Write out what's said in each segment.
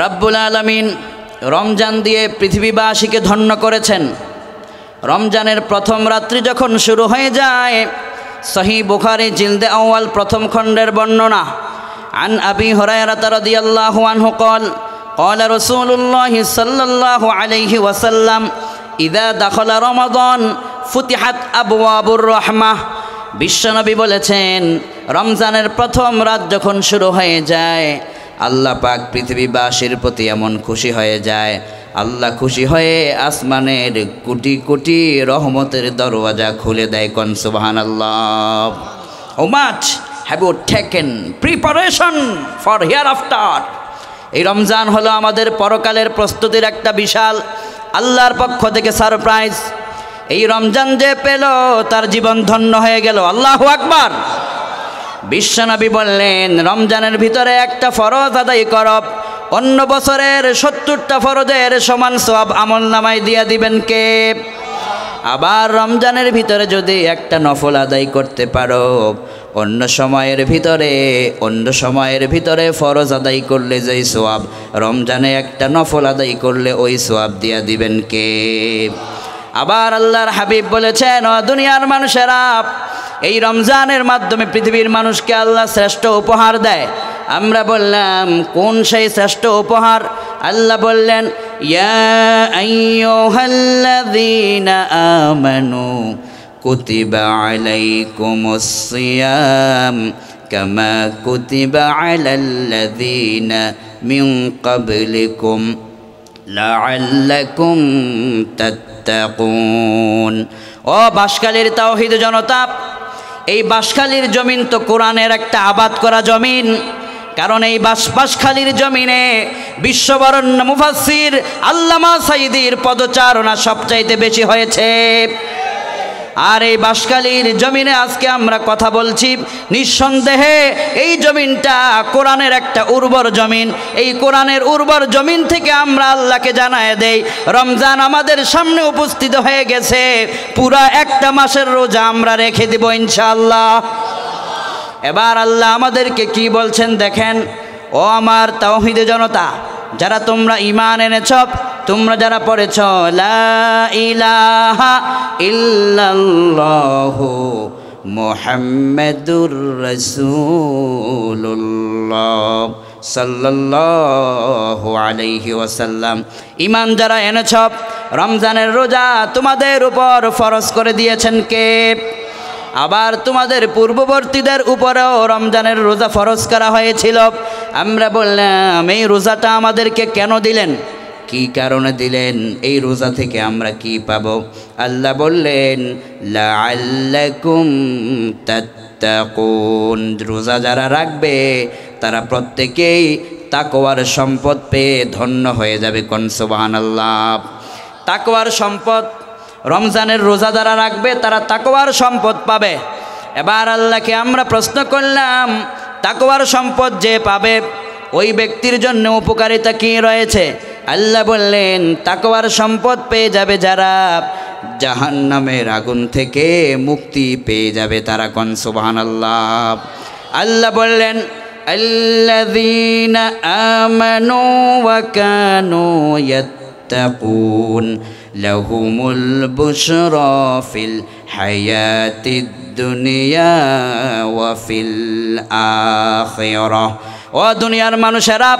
রাব্বুল আলমিন রমজান দিয়ে পৃথিবীবাসীকে ধন্য করেছেন রমজানের প্রথম রাত্রি যখন শুরু হয়ে যায় সহি বুখারি জিলদে আওয়াল প্রথম খণ্ডের বর্ণনা আন আবি হরায়রাত রাদিয়াল্লাহু আনহু কল قال رسول الله صلى الله عليه وسلم إذا دخل رمضان فتحت বিশ্বনবী বলেছেন রমজানের প্রথম রাত যখন শুরু হয়ে যায় আল্লাহ পাক পৃথিবীবাসীর প্রতি এমন খুশি হয়ে যায় আল্লাহ খুশি হয়ে আসমানের কোটি কোটি রহমতের দরওয়াজা খুলে দেয় কন সুবাহান আল্লাহ ও মাছ have you taken preparation for hereafter এই রমজান হলো আমাদের পরকালের প্রস্তুতির একটা বিশাল আল্লাহর পক্ষ থেকে সারপ্রাইজ এই রমজান যে পেল তার জীবন ধন্য হয়ে গেল আল্লাহ আকবার বিশ্বনবী বললেন রমজানের ভিতরে একটা ফরজ আদায় করব অন্য বছরের সত্তরটা ফরজের সমান সব আমল নামায় দিয়া দিবেন কে আবার রমজানের ভিতরে যদি একটা নফল আদায় করতে পারো অন্য সময়ের ভিতরে অন্য সময়ের ভিতরে ফরজ আদায় করলে যেই সোয়াব রমজানে একটা নফল আদায় করলে ওই সোয়াব দিয়া দিবেন কে আবার আল্লাহর হাবিব বলেছেন দুনিয়ার মানুষেরা এই রমজানের মাধ্যমে পৃথিবীর মানুষকে আল্লাহ শ্রেষ্ঠ উপহার দেয় আমরা বললাম কোন সেই শ্রেষ্ঠ উপহার আল্লাহ বললেন কুতিবা কুতিবা লাআল্লাকুম তাত তাত্তাকুন ও বাসকালীর তাওহিদ জনতা এই বাসখালীর জমিন তো কোরআনের একটা আবাদ করা জমিন কারণ এই বাসবাসখালীর জমিনে বিশ্ববরণ্য মুফাসির আল্লামা সাইদির পদচারণা সবচাইতে বেশি হয়েছে আর এই বাসকালীর জমিনে আজকে আমরা কথা বলছি নিঃসন্দেহে এই জমিনটা কোরআনের একটা উর্বর জমিন এই কোরআনের উর্বর জমিন থেকে আমরা আল্লাহকে জানায় দেই রমজান আমাদের সামনে উপস্থিত হয়ে গেছে পুরা একটা মাসের রোজা আমরা রেখে দেব ইনশাআল্লাহ এবার আল্লাহ আমাদেরকে কি বলছেন দেখেন ও আমার তাওহিদে জনতা যারা তোমরা ইমান এনেছ তোমরা যারা পড়েছ ইলাহা মোহাম্মদুর রসুল্লাহ সাল্লাহ আলহি ওসাল্লাম ইমান যারা এনেছ রমজানের রোজা তোমাদের উপর ফরজ করে দিয়েছেন কে আবার তোমাদের পূর্ববর্তীদের উপরেও রমজানের রোজা ফরজ করা হয়েছিল আমরা বললাম এই রোজাটা আমাদেরকে কেন দিলেন কি কারণে দিলেন এই রোজা থেকে আমরা কি পাব আল্লাহ বললেন লাল্লাকুম রোজা যারা রাখবে তারা প্রত্যেকেই তাকওয়ার সম্পদ পেয়ে ধন্য হয়ে যাবে কনসবান আল্লাহ তাকওয়ার সম্পদ রমজানের রোজা যারা রাখবে তারা তাকোয়ার সম্পদ পাবে এবার আল্লাহকে আমরা প্রশ্ন করলাম তাকোয়ার সম্পদ যে পাবে ওই ব্যক্তির জন্য উপকারিতা কী রয়েছে আল্লাহ বললেন তাকোয়ার সম্পদ পেয়ে যাবে যারা জাহান নামের আগুন থেকে মুক্তি পেয়ে যাবে তারা কন সুবাহান আল্লাহ আল্লাহ বললেন الذين آمنوا وكانوا يتقون لهم البشرى في الحياة الدنيا وفي الآخرة ও দুনিয়ার মানুষেরা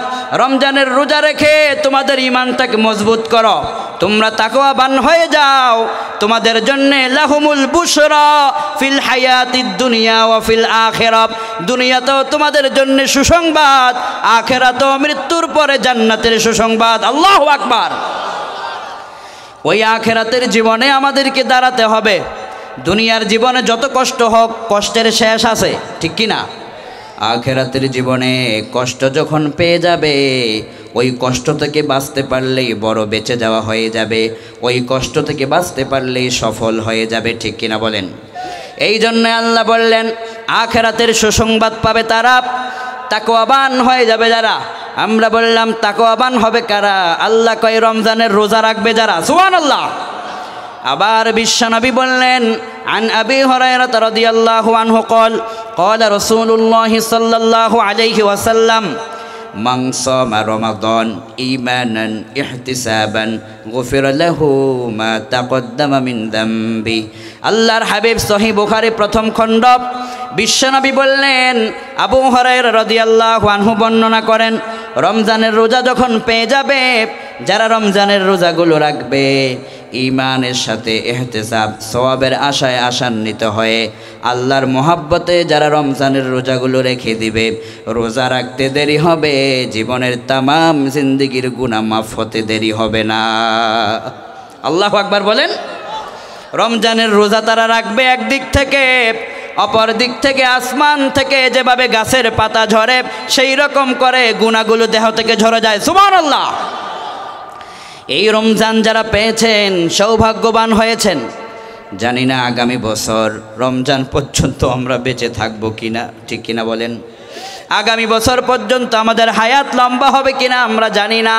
রমজানের রোজা রেখে তোমাদের ইমানটাকে মজবুত করো তোমরা তাকওয়াবান হয়ে যাও তোমাদের জন্যে লাহুমুল বুসর ফিল হায়াতি দুনিয়া ও ফিল দুনিয়া তো তোমাদের জন্য সুসংবাদ তো মৃত্যুর পরে জান্নাতের সুসংবাদ আল্লাহ আকবার ওই আখেরাতের জীবনে আমাদেরকে দাঁড়াতে হবে দুনিয়ার জীবনে যত কষ্ট হোক কষ্টের শেষ আছে ঠিক কি না আখেরাতের জীবনে কষ্ট যখন পেয়ে যাবে ওই কষ্ট থেকে বাঁচতে পারলেই বড় বেঁচে যাওয়া হয়ে যাবে ওই কষ্ট থেকে বাঁচতে পারলেই সফল হয়ে যাবে ঠিক কিনা বলেন এই জন্য আল্লাহ বললেন আখেরাতের সুসংবাদ পাবে তারা তাকোয়াবান হয়ে যাবে যারা আমরা বললাম তাকোয়াবান হবে কারা আল্লাহ কয় রমজানের রোজা রাখবে যারা সুহান আল্লাহ আবার বিশ্বনবী বললেন আন আবি হরায়রা رضي আল্লাহ আনহ কল কল رسول সাল্লাহ আলাইহি ওয়াসাল্লাম من صام رمضان إيمانا احتسابا غفر له ما تقدم من ذنبه আল্লাহর হাবিব সহি বুখারি প্রথম খণ্ড বিশ্বনবী বললেন আবু হরের রদিয়াল্লাহ আনহু বর্ণনা করেন রমজানের রোজা যখন পেয়ে যাবে যারা রমজানের রোজাগুলো রাখবে ইমানের সাথে এহতেসাব সবাবের আশায় আশান্বিত হয়ে আল্লাহর মোহাব্বতে যারা রমজানের রোজাগুলো রেখে দিবে রোজা রাখতে দেরি হবে জীবনের তামাম জিন্দিগির গুণা মাফ হতে দেরি হবে না আল্লাহ আকবার বলেন রমজানের রোজা তারা রাখবে একদিক থেকে অপর দিক থেকে আসমান থেকে যেভাবে গাছের পাতা ঝরে সেই রকম করে গুণাগুলো দেহ থেকে ঝরে যায় সুমান আল্লাহ এই রমজান যারা পেয়েছেন সৌভাগ্যবান হয়েছেন জানি না আগামী বছর রমজান পর্যন্ত আমরা বেঁচে থাকবো কিনা ঠিক কিনা বলেন আগামী বছর পর্যন্ত আমাদের হায়াত লম্বা হবে কিনা আমরা জানি না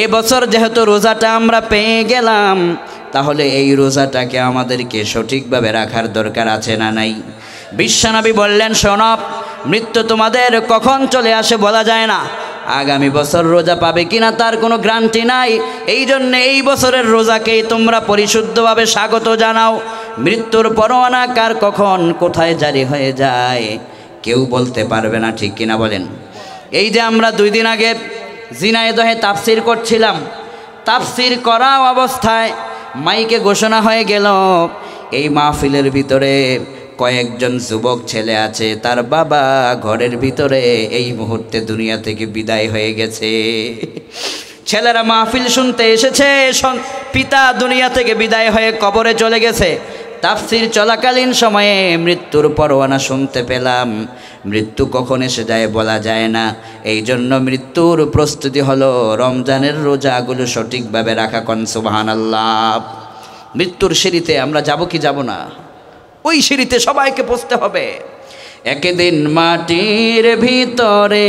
এ বছর যেহেতু রোজাটা আমরা পেয়ে গেলাম তাহলে এই রোজাটাকে আমাদেরকে সঠিকভাবে রাখার দরকার আছে না নাই বিশ্বনবী বললেন সোনব মৃত্যু তোমাদের কখন চলে আসে বলা যায় না আগামী বছর রোজা পাবে কিনা তার কোনো গ্রান্টি নাই এই জন্য এই বছরের রোজাকেই তোমরা পরিশুদ্ধভাবে স্বাগত জানাও মৃত্যুর পরোয়ানা কার কখন কোথায় জারি হয়ে যায় কেউ বলতে পারবে না ঠিক কিনা বলেন এই যে আমরা দুই দিন আগে জিনায়দহে তাফসির করছিলাম তাফসির করা অবস্থায় মাইকে ঘোষণা হয়ে গেল এই মাহফিলের ভিতরে কয়েকজন যুবক ছেলে আছে তার বাবা ঘরের ভিতরে এই মুহূর্তে দুনিয়া থেকে বিদায় হয়ে গেছে ছেলেরা মাহফিল শুনতে এসেছে পিতা দুনিয়া থেকে বিদায় হয়ে কবরে চলে গেছে তাফসির চলাকালীন সময়ে মৃত্যুর পরোয়ানা শুনতে পেলাম মৃত্যু কখন এসে যায় বলা যায় না এই জন্য মৃত্যুর প্রস্তুতি হলো রমজানের রোজাগুলো সঠিকভাবে রাখা কনসুবাহান আল্লাহ মৃত্যুর সিঁড়িতে আমরা যাব কি যাব না ওই সিঁড়িতে সবাইকে বসতে হবে একদিন মাটির ভিতরে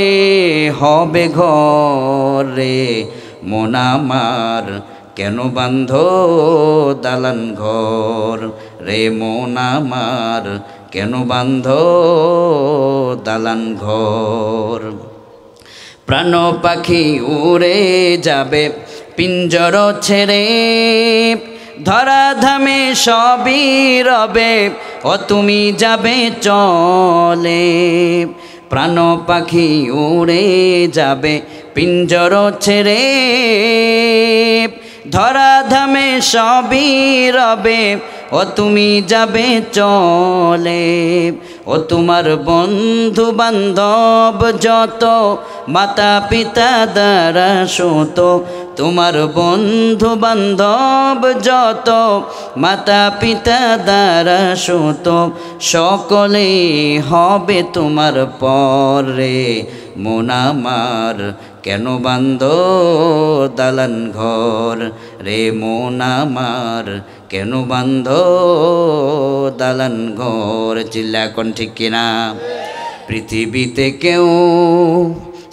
হবে ঘরে মোনামার কেন বান্ধ দালান ঘর রে মোনামার কেন বান্ধ দালান ঘর প্রাণ পাখি উড়ে যাবে পিঞ্জর ছেড়ে ধরা ধমে সবই রবে ও তুমি যাবে চলে প্রাণ পাখি উড়ে যাবে পিঞ্জর ছেড়ে ধরা ধমে সবই রবে ও তুমি যাবে চলে ও তোমার বন্ধু বান্ধব যত মাতা পিতা দ্বারা সুতো তোমার বন্ধু বান্ধব যত মাতা পিতা দ্বারা সুত সকলে হবে তোমার পরে মোনামার কেন বান্ধ দালান ঘর রে মোনামার কেন বান্ধ দালান ঘর চিল্লা এখন ঠিক কিনা পৃথিবীতে কেউ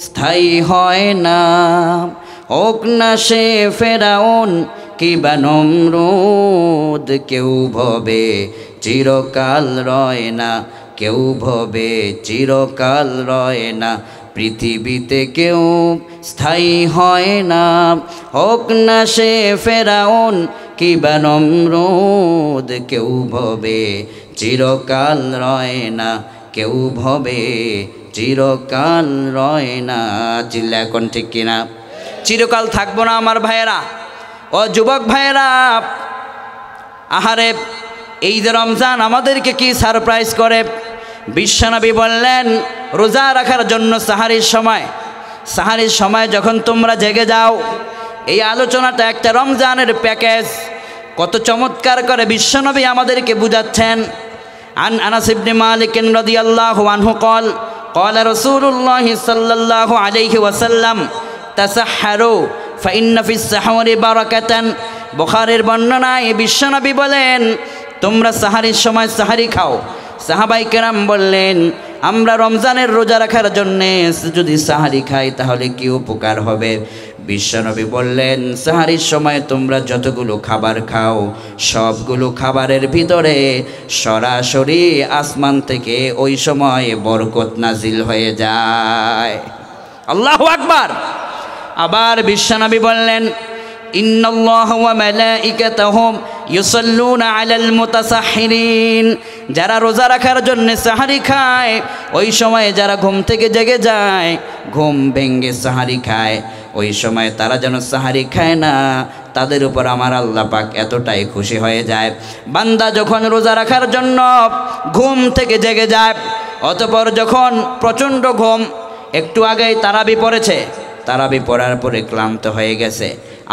স্থায়ী হয় না হোক না সে ফেরাউন কিবা নমরুদ কেউ ভবে চিরকাল রয় না কেউ ভবে চিরকাল রয় না পৃথিবীতে কেউ স্থায়ী হয় না হোক না সে ফেরাউন কিবা নমরুদ কেউ ভবে চিরকাল রয় না কেউ ভবে চিরকাল রয় না চিল্লা এখন ঠিক কিনা চিরকাল থাকবো না আমার ভাইয়েরা ও যুবক ভাইয়েরা আহারে এই যে রমজান আমাদেরকে কি সারপ্রাইজ করে বিশ্বনবী বললেন রোজা রাখার জন্য সাহারির সময় সাহারির সময় যখন তোমরা জেগে যাও এই আলোচনাটা একটা রমজানের প্যাকেজ কত চমৎকার করে বিশ্বনবী আমাদেরকে বুঝাচ্ছেন আন আনাসিবনি মালিকেন রদি আল্লাহ আনহু কল কল রসুল্লাহ সাল্লাহ আলিহি ওয়াসাল্লাম তাসাহারু ফাইন্নাফিস সাহরি বারাকাতান বুখারের বর্ণনায় বিশ্বনবী বলেন তোমরা সাহারির সময় সাহারি খাও সাহাবাই কেরাম বললেন আমরা রমজানের রোজা রাখার জন্যে যদি সাহারি খাই তাহলে কি উপকার হবে বিশ্বনবী বললেন সাহারির সময় তোমরা যতগুলো খাবার খাও সবগুলো খাবারের ভিতরে সরাসরি আসমান থেকে ওই সময় বরকত নাজিল হয়ে যায় আল্লাহ আকবার আবার বিশ্বনবী বললেন যারা রোজা রাখার জন্য সাহারি খায় ওই সময়ে যারা ঘুম থেকে জেগে যায় ঘুম ভেঙ্গে সাহারি খায় ওই সময় তারা যেন সাহারি খায় না তাদের উপর আমার আল্লাহ পাক এতটাই খুশি হয়ে যায় বান্দা যখন রোজা রাখার জন্য ঘুম থেকে জেগে যায় অতপর যখন প্রচণ্ড ঘুম একটু আগেই তারা বিপড়েছে তারাবি পড়ার পরে ক্লান্ত হয়ে গেছে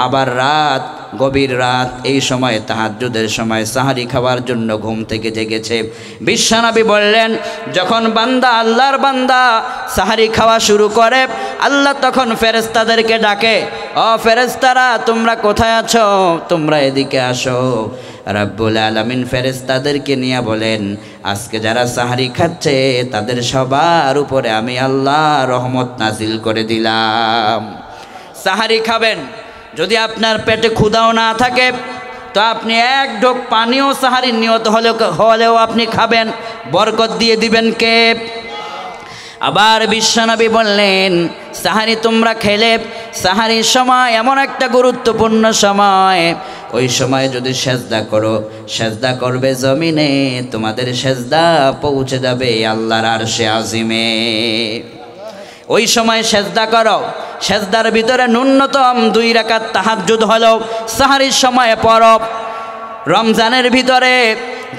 আবার রাত গভীর রাত এই সময় তাহাজুদের সময় সাহারি খাওয়ার জন্য ঘুম থেকে জেগেছে বিশ্বনবী বললেন যখন বান্দা আল্লাহর বান্দা সাহারি খাওয়া শুরু করে আল্লাহ তখন ফেরেস্তাদেরকে ডাকে অ ফেরেস্তারা তোমরা কোথায় আছো তোমরা এদিকে আসো রাব্বুল আলমিন ফেরেস্তাদেরকে নিয়ে বলেন আজকে যারা সাহারি খাচ্ছে তাদের সবার উপরে আমি আল্লাহ রহমত নাজিল করে দিলাম সাহারি খাবেন যদি আপনার পেটে ক্ষুদাও না থাকে তো আপনি এক ঢোক পানীয় সাহারি নিয়ত হলেও হলেও আপনি খাবেন বরকত দিয়ে দিবেন কে আবার বিশ্বনবী বললেন সাহারি তোমরা খেলে সাহারির সময় এমন একটা গুরুত্বপূর্ণ সময় ওই সময় যদি সেজদা করো সেজদা করবে জমিনে তোমাদের সেজদা পৌঁছে যাবে আল্লাহর আর সে আজিমে ওই সময় সেজদা করো সেজদার ভিতরে ন্যূনতম দুই রাকাত তাহাজুদ হলো সাহারির সময় পরব রমজানের ভিতরে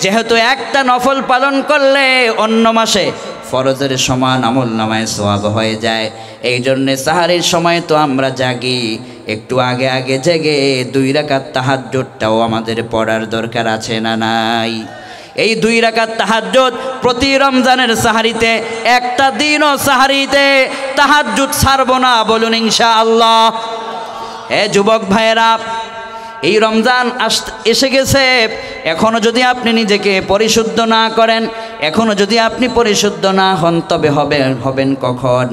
যেহেতু একটা নফল পালন করলে অন্য মাসে ফরজের সমান আমল নামায় সোয়াব হয়ে যায় এই জন্যে সাহারির সময় তো আমরা জাগি একটু আগে আগে জেগে দুই রাকাত তাহার জোটটাও আমাদের পড়ার দরকার আছে না নাই এই দুই রাকাত তাহাজ্জুদ প্রতি রমজানের সাহারিতে একটা দিনও সাহারিতে তাহাজ্জুদ ছাড়ব না বলুন আল্লাহ হে যুবক ভাইয়েরা এই রমজান আস এসে গেছে এখনও যদি আপনি নিজেকে পরিশুদ্ধ না করেন এখনও যদি আপনি পরিশুদ্ধ না হন তবে হবে হবেন কখন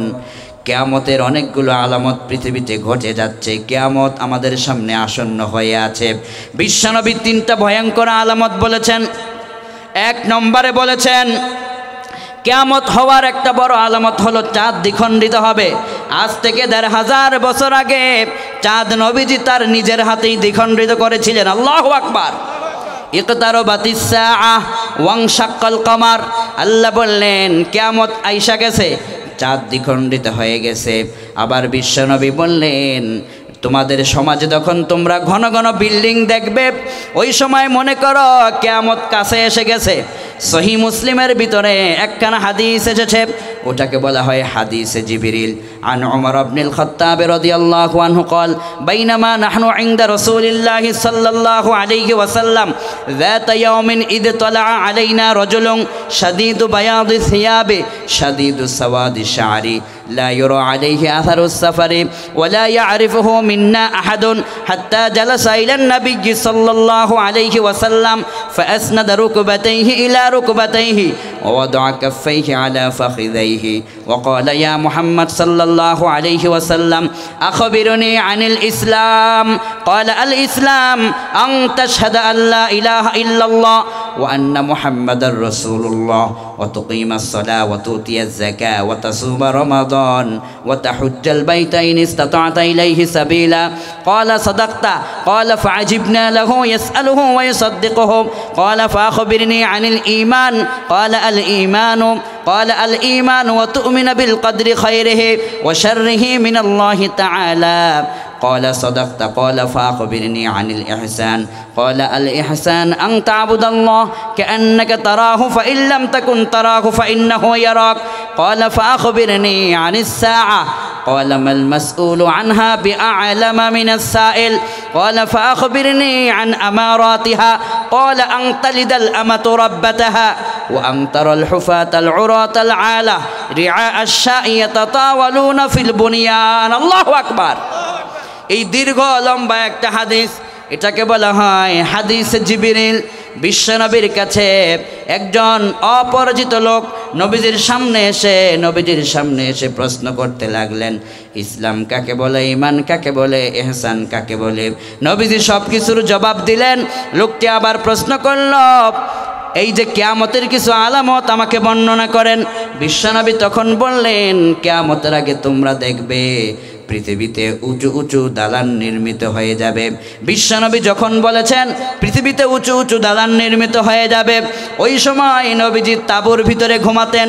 কেয়ামতের অনেকগুলো আলামত পৃথিবীতে ঘটে যাচ্ছে কেয়ামত আমাদের সামনে আসন্ন হয়ে আছে বিশ্বনবী তিনটা ভয়ঙ্কর আলামত বলেছেন এক নম্বরে বলেছেন কেয়ামত হওয়ার একটা বড় আলামত হলো চাঁদ দ্বিখণ্ডিত হবে আজ থেকে দেড় হাজার বছর আগে চাঁদ নবীজি তার নিজের হাতেই দ্বিখণ্ডিত করেছিলেন আল্লাহ আকবার ইকতারো বাতিসা আহ ওয়াংশাকল কমার আল্লাহ বললেন কেয়ামত আইসা গেছে চাঁদ দ্বিখণ্ডিত হয়ে গেছে আবার বিশ্বনবী বললেন তোমাদের সমাজে যখন তোমরা ঘন ঘন বিল্ডিং দেখবে ওই সময় মনে করো কেয়ামত কাছে এসে গেছে সহি মুসলিমের ভিতরে একখানা হাদিস এসেছে ওটাকে বলা হয় হাদিসে জিবিরিল عن عمر بن الخطاب رضي الله عنه قال بينما نحن عند رسول الله صلى الله عليه وسلم ذات يوم إذ طلع علينا رجل شديد بياض الثياب شديد سواد الشعر لا يرى عليه أثر السفر ولا يعرفه منا أحد حتى جلس إلى النبي صلى الله عليه وسلم فأسند ركبتيه إلى ركبتيه ووضع كفيه على فخذيه وقال يا محمد صلى الله عليه وسلم أخبرني عن الإسلام قال الإسلام أن تشهد أن لا إله إلا الله وأن محمد رسول الله وتقيم الصلاة وتؤتي الزكاة وتصوم رمضان وتحج البيت إن استطعت إليه سبيلا قال صدقت قال فعجبنا له يسأله ويصدقه قال فأخبرني عن الإيمان قال الإيمان قال الإيمان وتؤمن بالقدر خيره وشره من الله تعالى قال صدقت قال فأخبرني عن الإحسان قال الإحسان أن تعبد الله كأنك تراه فإن لم تكن تراه فإنه يراك قال فأخبرني عن الساعة قال ما المسؤول عنها بأعلم من السائل قال فأخبرني عن أماراتها قال أن تلد الأمة ربتها وأن ترى الحفاة العراة العالة رعاء الشاء يتطاولون في البنيان الله أكبر إذ দীর্ঘ লম্বা একটা হাদিস এটাকে حديث হয় হাদিস বিশ্বনবীর কাছে একজন অপরাজিত লোক নবীজির সামনে এসে নবীজির সামনে এসে প্রশ্ন করতে লাগলেন ইসলাম কাকে বলে ইমান কাকে বলে এহসান কাকে বলে নবীজি সব কিছুর জবাব দিলেন লোকটি আবার প্রশ্ন করল এই যে কেয়ামতের কিছু আলামত আমাকে বর্ণনা করেন বিশ্বনবী তখন বললেন কেয়ামতের আগে তোমরা দেখবে পৃথিবীতে উঁচু উঁচু দালান নির্মিত হয়ে যাবে বিশ্বনবী যখন বলেছেন পৃথিবীতে উঁচু উঁচু দালান নির্মিত হয়ে যাবে ওই সময় নবীজি তাবুর ভিতরে ঘুমাতেন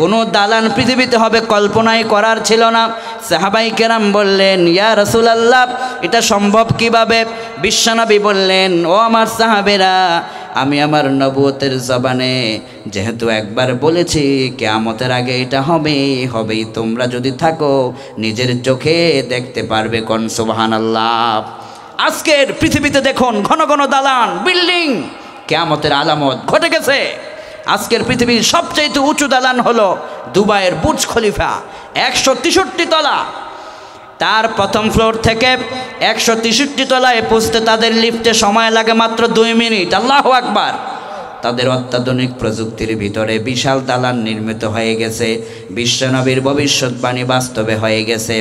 কোনো দালান পৃথিবীতে হবে কল্পনাই করার ছিল না সাহাবাই কেরাম বললেন ইয়া রসুল আল্লাহ এটা সম্ভব কিভাবে বিশ্বনবী বললেন ও আমার সাহাবেরা আমি আমার নবুয়তের জবানে যেহেতু একবার বলেছি কেয়ামতের আগে এটা হবে হবেই তোমরা যদি থাকো নিজের চোখে দেখতে পারবে কন সুবাহান আল্লাহ আজকের পৃথিবীতে দেখুন ঘন ঘন দালান বিল্ডিং কেয়ামতের আলামত ঘটে গেছে আজকের পৃথিবীর সবচেয়ে উঁচু দালান হলো দুবাইয়ের বুজ খলিফা একশো তলা তার প্রথম ফ্লোর থেকে একশো তেষট্টি তলায় পৌঁছতে তাদের লিফটে সময় লাগে মাত্র দুই মিনিট আল্লাহ আকবার তাদের অত্যাধুনিক প্রযুক্তির ভিতরে বিশাল দালান নির্মিত হয়ে গেছে বিশ্বনবীর ভবিষ্যৎবাণী বাস্তবে হয়ে গেছে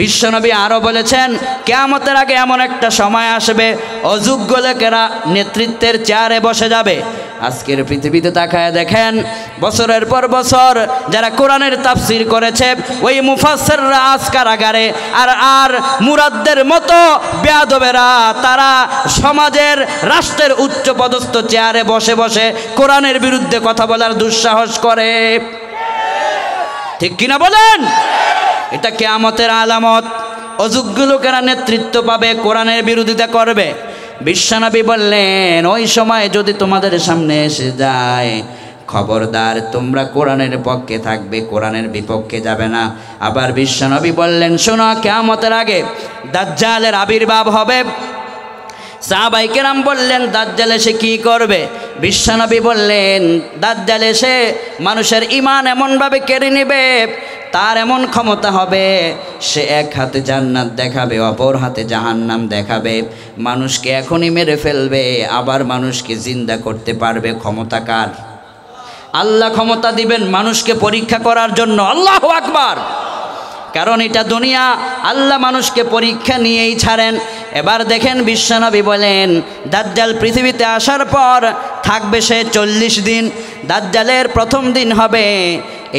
বিশ্বনবী আরও বলেছেন কেয়ামতের আগে এমন একটা সময় আসবে অযোগ্য লোকেরা নেতৃত্বের চেয়ারে বসে যাবে আজকের পৃথিবীতে তাকায় দেখেন বছরের পর বছর যারা কোরআনের তাফসির করেছে ওই মুফাসেররা আজ কারাগারে আর আর মুরাদদের মতো বেয়াদবেরা তারা সমাজের রাষ্ট্রের উচ্চ পদস্থ চেয়ারে বসে বসে কোরআনের বিরুদ্ধে কথা বলার দুঃসাহস করে ঠিক কিনা বলেন এটা কেয়ামতের আলামত অযোগ্য লোকেরা নেতৃত্ব পাবে কোরআনের বিরোধিতা করবে বিশ্বনবী বললেন ওই সময় যদি তোমাদের সামনে এসে যায় খবরদার তোমরা কোরআনের পক্ষে থাকবে কোরআনের বিপক্ষে যাবে না আবার বিশ্বনবী বললেন শোনো কেমতের আগে দাজ্জালের আবির্ভাব হবে সাহাবাই কেরাম বললেন দাজ্জালে সে কী করবে বিশ্বনবী বললেন দাজ্জালে সে মানুষের ইমান এমনভাবে কেড়ে নেবে তার এমন ক্ষমতা হবে সে এক হাতে জান্নাত দেখাবে অপর হাতে জাহান্নাম দেখাবে মানুষকে এখনই মেরে ফেলবে আবার মানুষকে জিন্দা করতে পারবে ক্ষমতা কার আল্লাহ ক্ষমতা দিবেন মানুষকে পরীক্ষা করার জন্য আল্লাহ আকবার কারণ এটা দুনিয়া আল্লাহ মানুষকে পরীক্ষা নিয়েই ছাড়েন এবার দেখেন বিশ্বনবী বলেন দাজ্জাল পৃথিবীতে আসার পর থাকবে সে চল্লিশ দিন দাজ্জালের প্রথম দিন হবে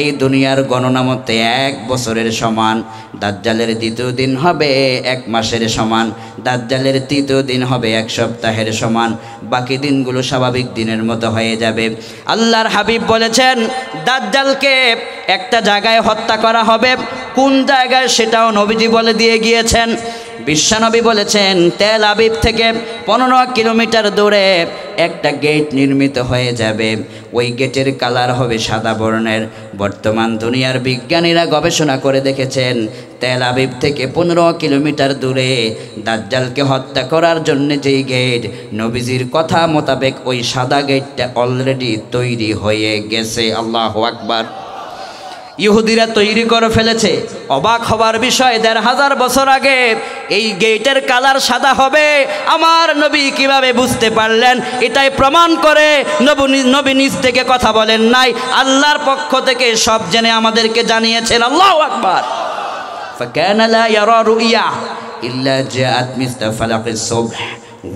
এই দুনিয়ার গণনা মতে এক বছরের সমান দাজ্জালের দ্বিতীয় দিন হবে এক মাসের সমান দাজ্জালের তৃতীয় দিন হবে এক সপ্তাহের সমান বাকি দিনগুলো স্বাভাবিক দিনের মতো হয়ে যাবে আল্লাহর হাবিব বলেছেন দাজ্জালকে একটা জায়গায় হত্যা করা হবে কোন জায়গায় সেটাও নবীজি বলে দিয়ে গিয়েছেন বিশ্বনবী বলেছেন তেল আবিব থেকে পনেরো কিলোমিটার দূরে একটা গেট নির্মিত হয়ে যাবে ওই গেটের কালার হবে সাদা বর্ণের বর্তমান দুনিয়ার বিজ্ঞানীরা গবেষণা করে দেখেছেন তেল আবিব থেকে পনেরো কিলোমিটার দূরে দাজ্জালকে হত্যা করার জন্য যেই গেট নবীজির কথা মোতাবেক ওই সাদা গেটটা অলরেডি তৈরি হয়ে গেছে আল্লাহ আকবার ইহুদিরা তৈরি করে ফেলেছে অবাক হবার বিষয় দেড় হাজার বছর আগে এই গেটের কালার সাদা হবে আমার নবী কিভাবে বুঝতে পারলেন এটাই প্রমাণ করে নবী নিজ থেকে কথা বলেন নাই আল্লাহর পক্ষ থেকে সব জেনে আমাদেরকে জানিয়েছেন আল্লাহ আকবার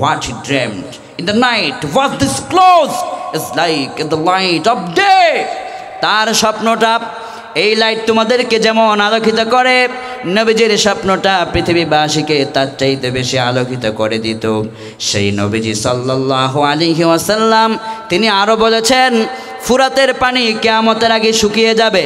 what he dreamt in the night was disclosed is like in the light of day তার স্বপ্নটা এই লাইট তোমাদেরকে যেমন আলোকিত করে নবীজির স্বপ্নটা পৃথিবীবাসীকে তার চাইতে বেশি আলোকিত করে দিত সেই নবীজি সাল্লাহ আলী ওয়াসাল্লাম তিনি আরও বলেছেন ফুরাতের পানি কেয়ামতের আগে শুকিয়ে যাবে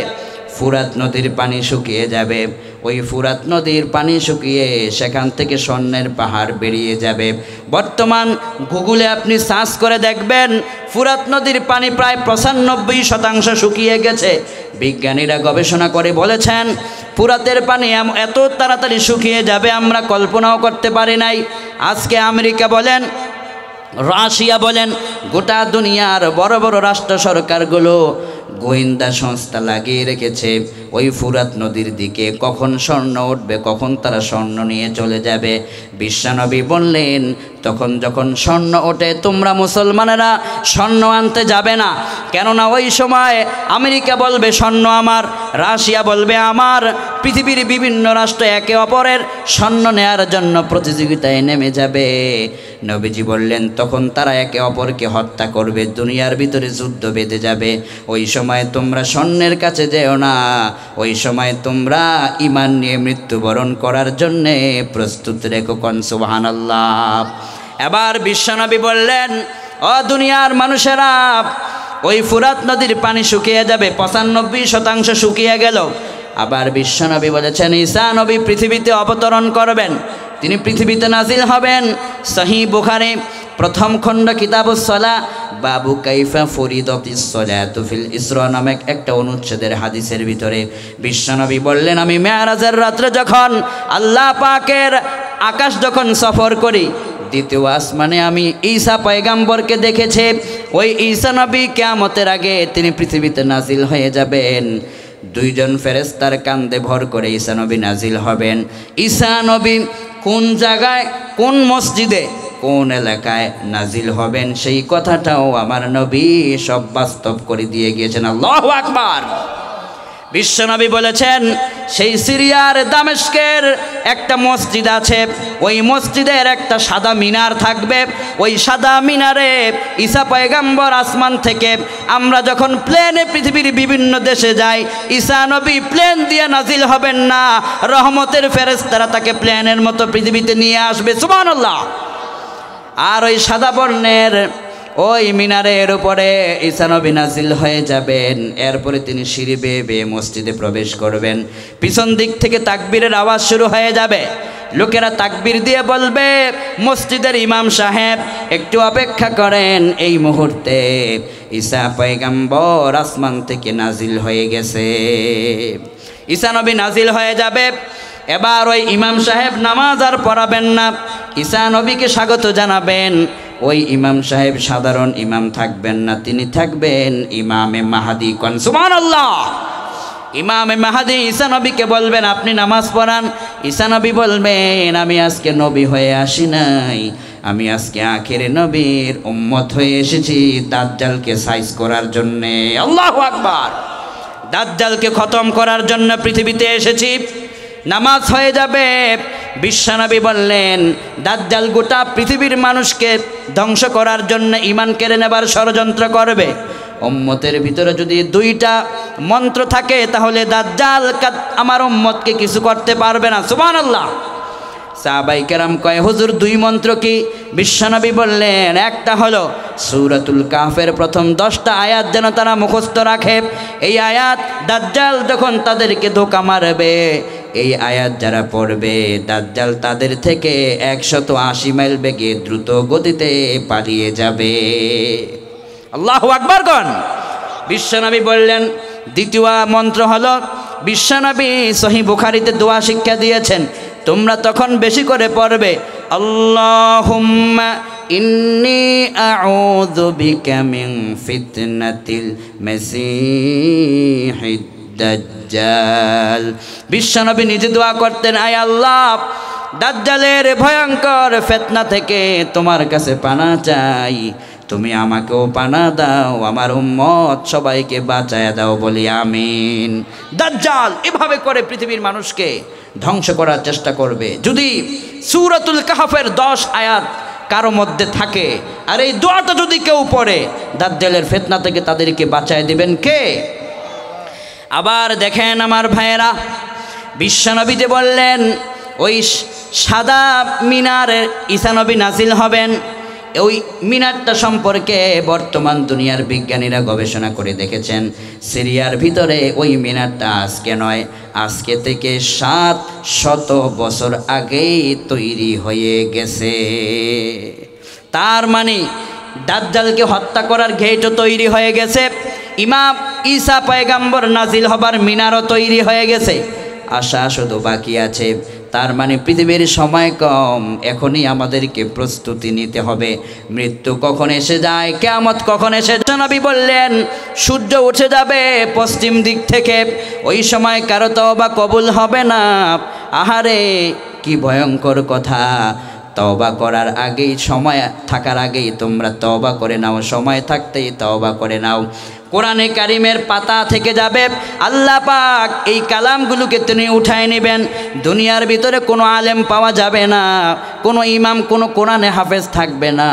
ফুরাত নদীর পানি শুকিয়ে যাবে ওই ফুরাত নদীর পানি শুকিয়ে সেখান থেকে স্বর্ণের পাহাড় বেরিয়ে যাবে বর্তমান গুগলে আপনি সার্চ করে দেখবেন ফুরাত নদীর পানি প্রায় পঁচানব্বই শতাংশ শুকিয়ে গেছে বিজ্ঞানীরা গবেষণা করে বলেছেন ফুরাতের পানি এত তাড়াতাড়ি শুকিয়ে যাবে আমরা কল্পনাও করতে পারি নাই আজকে আমেরিকা বলেন রাশিয়া বলেন গোটা দুনিয়ার বড় বড় রাষ্ট্র সরকারগুলো গোয়েন্দা সংস্থা লাগিয়ে রেখেছে ওই ফুরাত নদীর দিকে কখন স্বর্ণ উঠবে কখন তারা স্বর্ণ নিয়ে চলে যাবে বিশ্বানবী বললেন তখন যখন স্বর্ণ ওঠে তোমরা মুসলমানেরা স্বর্ণ আনতে যাবে না কেননা ওই সময় আমেরিকা বলবে স্বর্ণ আমার রাশিয়া বলবে আমার পৃথিবীর বিভিন্ন রাষ্ট্র একে অপরের স্বর্ণ নেয়ার জন্য প্রতিযোগিতায় নেমে যাবে নবীজি বললেন তখন তারা একে অপরকে হত্যা করবে দুনিয়ার ভিতরে যুদ্ধ বেঁধে যাবে ওই সময় তোমরা স্বর্ণের কাছে যেও না ওই সময় তোমরা ইমান নিয়ে মৃত্যুবরণ করার জন্যে প্রস্তুত রেখো কনসুবাহান আল্লাহ এবার বিশ্বনবী বললেন অ দুনিয়ার মানুষেরা ওই ফুরাত নদীর পানি শুকিয়ে যাবে পঁচানব্বই শতাংশ শুকিয়ে গেল আবার বিশ্বনবী বলেছেন ঈসা নবী পৃথিবীতে অবতরণ করবেন তিনি পৃথিবীতে নাজিল হবেন সহি বুখারে প্রথম খণ্ড কিতাবসলা বাবু কাইফা ফরিদ ইসলাত ফিল ইসরো নামে একটা অনুচ্ছেদের হাদিসের ভিতরে বিশ্বনবী বললেন আমি মেয়ারাজের রাত্রে যখন আল্লাহ পাকের আকাশ যখন সফর করি দ্বিতীয় আসমানে আমি ঈসা পয়গাম্বরকে দেখেছে ওই ঈসা নবী কেমতের আগে তিনি পৃথিবীতে নাজিল হয়ে যাবেন দুইজন ফেরেস্তার কান্দে ভর করে ঈসা নবী নাজিল হবেন ঈসা নবী কোন জায়গায় কোন মসজিদে কোন এলাকায় নাজিল হবেন সেই কথাটাও আমার নবী সব বাস্তব করে দিয়ে গিয়েছেন আল্লাহ আকবার বিশ্বনবী বলেছেন সেই সিরিয়ার দামেস্কের একটা মসজিদ আছে ওই মসজিদের একটা সাদা মিনার থাকবে ওই সাদা মিনারে ঈসা পয়গাম্বর আসমান থেকে আমরা যখন প্লেনে পৃথিবীর বিভিন্ন দেশে যাই ঈসা নবী প্লেন দিয়ে নাজিল হবেন না রহমতের ফেরেস্তারা তাকে প্লেনের মতো পৃথিবীতে নিয়ে আসবে সুবহানাল্লাহ আর ওই সাদা বর্ণের ওই মিনারের উপরে ঈশানবী নাজিল হয়ে যাবেন এরপরে তিনি সিঁড়ি বেয়ে বেয়ে মসজিদে প্রবেশ করবেন পিছন দিক থেকে তাকবীরের আওয়াজ শুরু হয়ে যাবে লোকেরা তাকবির দিয়ে বলবে মসজিদের ইমাম সাহেব একটু অপেক্ষা করেন এই মুহূর্তে ঈশা পয়গাম্বর আসমান থেকে নাজিল হয়ে গেছে ঈশানবী নাজিল হয়ে যাবে এবার ওই ইমাম সাহেব নামাজ আর পড়াবেন না ঈশা নবীকে স্বাগত জানাবেন ওই ইমাম সাহেব সাধারণ ইমাম থাকবেন না তিনি থাকবেন ইমামে মাহাদি কনসুমান আল্লাহ ইমামে মাহাদি ঈশা নবীকে বলবেন আপনি নামাজ পড়ান ঈশা নবী বলবেন আমি আজকে নবী হয়ে আসি নাই আমি আজকে আখেরে নবীর উম্মত হয়ে এসেছি দাজ্জালকে সাইজ করার জন্যে আল্লাহ আকবার দাজ্জালকে খতম করার জন্য পৃথিবীতে এসেছি নামাজ হয়ে যাবে বিশ্বনবী বললেন দাজ্জাল গোটা পৃথিবীর মানুষকে ধ্বংস করার জন্য ইমান কেড়ে নেবার ষড়যন্ত্র করবে উম্মতের ভিতরে যদি দুইটা মন্ত্র থাকে তাহলে দাজ্জাল আমার উম্মতকে কিছু করতে পারবে না সুবান আল্লাহ সাহাবাই কেরাম কয় হুজুর দুই মন্ত্র কি বিশ্বনবী বললেন একটা হলো সুরাতুল কাফের প্রথম দশটা আয়াত যেন তারা মুখস্থ রাখে এই আয়াত দাজ্জাল যখন তাদেরকে ধোকা মারবে এই আয়াত যারা পড়বে দাজ্জাল তাদের থেকে একশত আশি মাইল বেগে দ্রুত গতিতে পালিয়ে যাবে আল্লাহ আকবর গণ বিশ্বনবী বললেন দ্বিতীয় মন্ত্র হল বিশ্বনবী সহি বুখারিতে দোয়া শিক্ষা দিয়েছেন তোমরা তখন বেশি করে পড়বে আল্লাহ ইন্নি আউযু বিকা দাজ্জাল বিশ্বনবী নিজে দোয়া করতেন আয় আল্লাহ দাজ্জালের ভয়ঙ্কর ফেতনা থেকে তোমার কাছে পানা চাই তুমি আমাকেও পানা দাও আমার উম্মত সবাইকে বাঁচায় দাও বলি আমিন দাজ্জাল এভাবে করে পৃথিবীর মানুষকে ধ্বংস করার চেষ্টা করবে যদি সুরতুল কাহাফের দশ আয়াত কারো মধ্যে থাকে আর এই দোয়াটা যদি কেউ পড়ে দাজ্জালের ফেতনা থেকে তাদেরকে বাঁচায় দিবেন কে আবার দেখেন আমার ভাইয়েরা বিশ্বনবীতে বললেন ওই সাদা মিনারের ঈশানবী নাসিল হবেন ওই মিনারটা সম্পর্কে বর্তমান দুনিয়ার বিজ্ঞানীরা গবেষণা করে দেখেছেন সিরিয়ার ভিতরে ওই মিনারটা আজকে নয় আজকে থেকে সাত শত বছর আগেই তৈরি হয়ে গেছে তার মানে দাজ্জালকে হত্যা করার ঘেটও তৈরি হয়ে গেছে ইমাম ঈসা পয়গাম্বর নাজিল হবার মিনারও তৈরি হয়ে গেছে আশা শুধু বাকি আছে তার মানে পৃথিবীর সময় কম এখনই আমাদেরকে প্রস্তুতি নিতে হবে মৃত্যু কখন এসে যায় কেয়ামত কখন এসে জানাবি বললেন সূর্য উঠে যাবে পশ্চিম দিক থেকে ওই সময় কারো বা কবুল হবে না আহারে কি ভয়ঙ্কর কথা তওবা করার আগেই সময় থাকার আগেই তোমরা তওবা করে নাও সময় থাকতেই তওবা করে নাও কোরআনে কারিমের পাতা থেকে যাবে আল্লাহ পাক এই কালামগুলোকে তিনি উঠায় নেবেন দুনিয়ার ভিতরে কোনো আলেম পাওয়া যাবে না কোনো ইমাম কোনো কোরআনে হাফেজ থাকবে না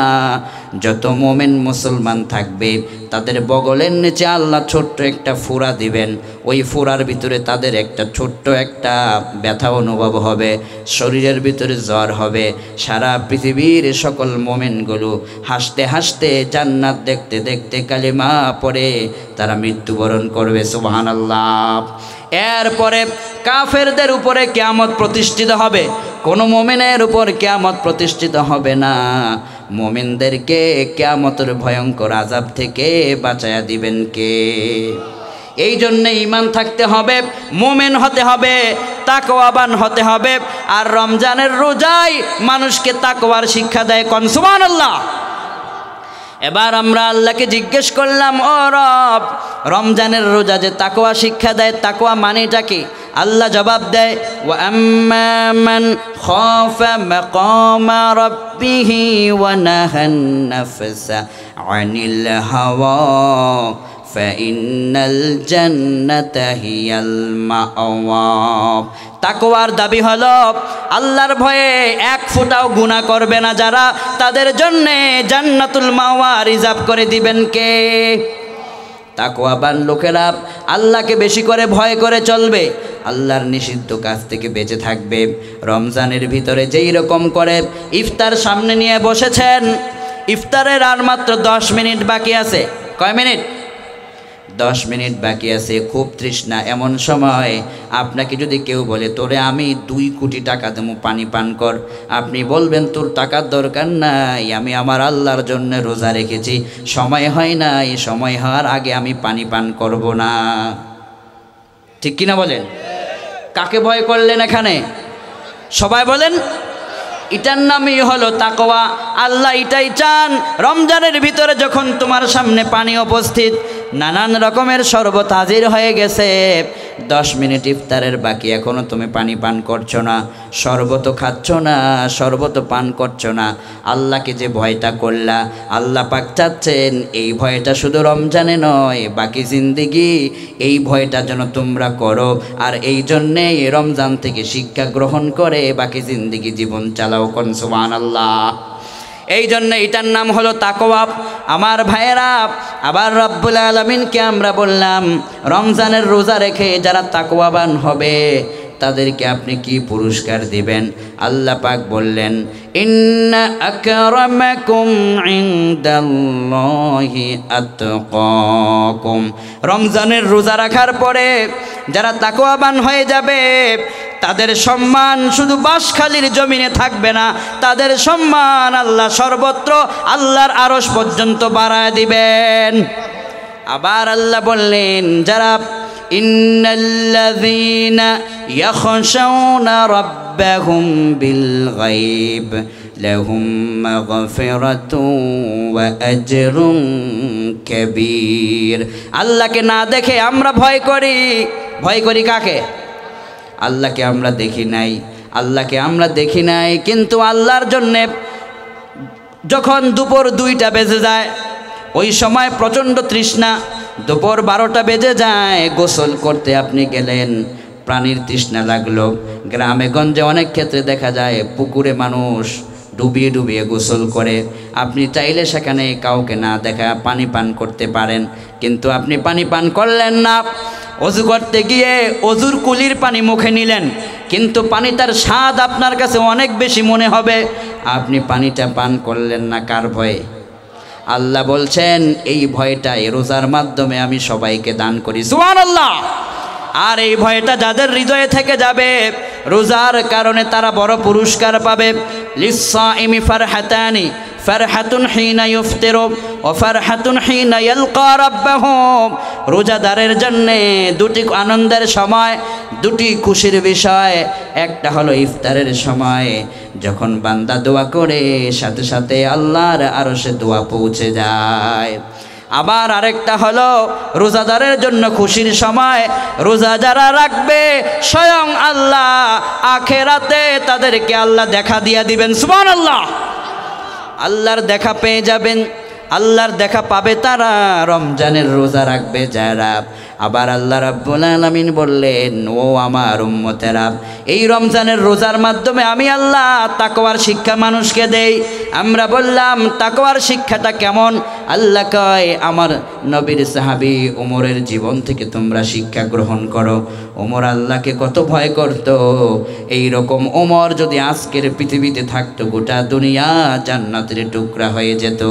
যত মোমেন মুসলমান থাকবে তাদের বগলের নিচে আল্লাহ ছোট্ট একটা ফুরা দিবেন ওই ফুরার ভিতরে তাদের একটা ছোট্ট একটা ব্যথা অনুভব হবে শরীরের ভিতরে জ্বর হবে সারা পৃথিবীর সকল মোমেনগুলো হাসতে হাসতে জান্নাত দেখতে দেখতে কালিমা পরে তারা মৃত্যুবরণ করবে সুবাহান আল্লাহ এরপরে কাফেরদের উপরে কেয়ামত প্রতিষ্ঠিত হবে কোনো মোমেনের উপর কেয়ামত প্রতিষ্ঠিত হবে না মোমেনদেরকে কেয়ামতের ভয়ঙ্কর আজাব থেকে বাঁচায়া দিবেন কে এই জন্যে ইমান থাকতে হবে মোমেন হতে হবে তাকোয়াবান হতে হবে আর রমজানের রোজাই মানুষকে তাকোয়ার শিক্ষা দেয় কনসুমান আল্লাহ এবার আমরা আল্লাহকে জিজ্ঞেস করলাম ও রব রমজানের রোজা যে তাকোয়া শিক্ষা দেয় তাকোয়া মানেটা কি আল্লাহ জবাব দেয় হাওয়া তাকোয়ার দাবি হল আল্লাহর ভয়ে এক ফোঁটাও গুণা করবে না যারা তাদের জন্যে জান্নাতুল মাওয়া রিজার্ভ করে দিবেন কে তাকওয়াবান লোকেরা আল্লাহকে বেশি করে ভয় করে চলবে আল্লাহর নিষিদ্ধ কাজ থেকে বেঁচে থাকবে রমজানের ভিতরে যেই রকম করে ইফতার সামনে নিয়ে বসেছেন ইফতারের আর মাত্র দশ মিনিট বাকি আছে কয় মিনিট দশ মিনিট বাকি আছে খুব তৃষ্ণা এমন সময় আপনাকে যদি কেউ বলে তোরে আমি দুই কোটি টাকা দেবো পানি পান কর আপনি বলবেন তোর টাকার দরকার নাই আমি আমার আল্লাহর জন্য রোজা রেখেছি সময় হয় নাই সময় হওয়ার আগে আমি পানি পান করব না ঠিক কিনা বলেন কাকে ভয় করলেন এখানে সবাই বলেন এটার নামই হলো তাকোয়া আল্লাহ এটাই চান রমজানের ভিতরে যখন তোমার সামনে পানি উপস্থিত নানান রকমের শরবত হাজির হয়ে গেছে দশ মিনিট ইফতারের বাকি এখনও তুমি পানি পান করছো না শরবত খাচ্ছ না শরবত পান করছো না আল্লাহকে যে ভয়টা করলা আল্লাহ পাক চাচ্ছেন এই ভয়টা শুধু রমজানে নয় বাকি জিন্দিগি এই ভয়টা যেন তোমরা করো আর এই জন্যে রমজান থেকে শিক্ষা গ্রহণ করে বাকি জিন্দিগি জীবন চালাও কনসুমান আল্লাহ এই জন্য এটার নাম হলো তাকোয়াপ আমার ভাইয়েরা আবার রব্বুল আলমিনকে আমরা বললাম রমজানের রোজা রেখে যারা তাকোয়াবান হবে তাদেরকে আপনি কি পুরস্কার দিবেন আল্লাহ পাক বললেন রমজানের রোজা রাখার পরে যারা তাকওয়াবান হয়ে যাবে তাদের সম্মান শুধু বাঁশখালির জমিনে থাকবে না তাদের সম্মান আল্লাহ সর্বত্র আল্লাহর আরস পর্যন্ত বাড়ায় দিবেন আবার আল্লাহ বললেন যারা إن الذين يخشون ربهم بالغيب لهم مغفرة وأجر كبير আল্লাহকে না দেখে আমরা ভয় করি ভয় করি কাকে আল্লাহকে আমরা দেখি নাই আল্লাহকে আমরা দেখি নাই কিন্তু আল্লাহর জন্যে যখন দুপুর দুইটা বেজে যায় ওই সময় প্রচণ্ড তৃষ্ণা দুপুর বারোটা বেজে যায় গোসল করতে আপনি গেলেন প্রাণীর তৃষ্ণা লাগলো গ্রামে গঞ্জে অনেক ক্ষেত্রে দেখা যায় পুকুরে মানুষ ডুবিয়ে ডুবিয়ে গোসল করে আপনি চাইলে সেখানে কাউকে না দেখা পানি পান করতে পারেন কিন্তু আপনি পানি পান করলেন না অজু করতে গিয়ে অজুর কুলির পানি মুখে নিলেন কিন্তু পানি তার স্বাদ আপনার কাছে অনেক বেশি মনে হবে আপনি পানিটা পান করলেন না কার ভয়ে আল্লাহ বলছেন এই ভয়টাই রোজার মাধ্যমে আমি সবাইকে দান করি সুহান আল্লাহ আর এই ভয়টা যাদের হৃদয়ে থেকে যাবে রোজার কারণে তারা বড় পুরস্কার পাবে লিসা ইমি হাতানি ফারহাতুন হিনা ইফতির ও ফারহাতুন হিনা ইয়ালকা রাব্বাহু রোজাদারের জন্য দুটি আনন্দের সময় দুটি খুশির বিষয় একটা হলো ইফতারের সময় যখন বান্দা দোয়া করে সাথে সাথে আল্লাহর আরশে সে দোয়া পৌঁছে যায় আবার আরেকটা হলো রোজাদারের জন্য খুশির সময় রোজা যারা রাখবে স্বয়ং আল্লাহ আখেরাতে তাদেরকে আল্লাহ দেখা দিয়ে দিবেন সুবহানাল্লাহ আল্লাহ আল্লাহর দেখা পেয়ে যাবেন আল্লাহর দেখা পাবে তারা রমজানের রোজা রাখবে যারা আবার আল্লাহ রাব্বুল আলামিন বললেন ও আমার উম্মতেরা এই রমজানের রোজার মাধ্যমে আমি আল্লাহ তাকওয়ার শিক্ষা মানুষকে দেই আমরা বললাম তাকওয়ার শিক্ষাটা কেমন আল্লাহ কয় আমার নবীর সাহাবি ওমরের জীবন থেকে তোমরা শিক্ষা গ্রহণ করো ওমর আল্লাহকে কত ভয় করত এই রকম ওমর যদি আজকের পৃথিবীতে থাকতো গোটা দুনিয়া জান্নাতের টুকরা হয়ে যেত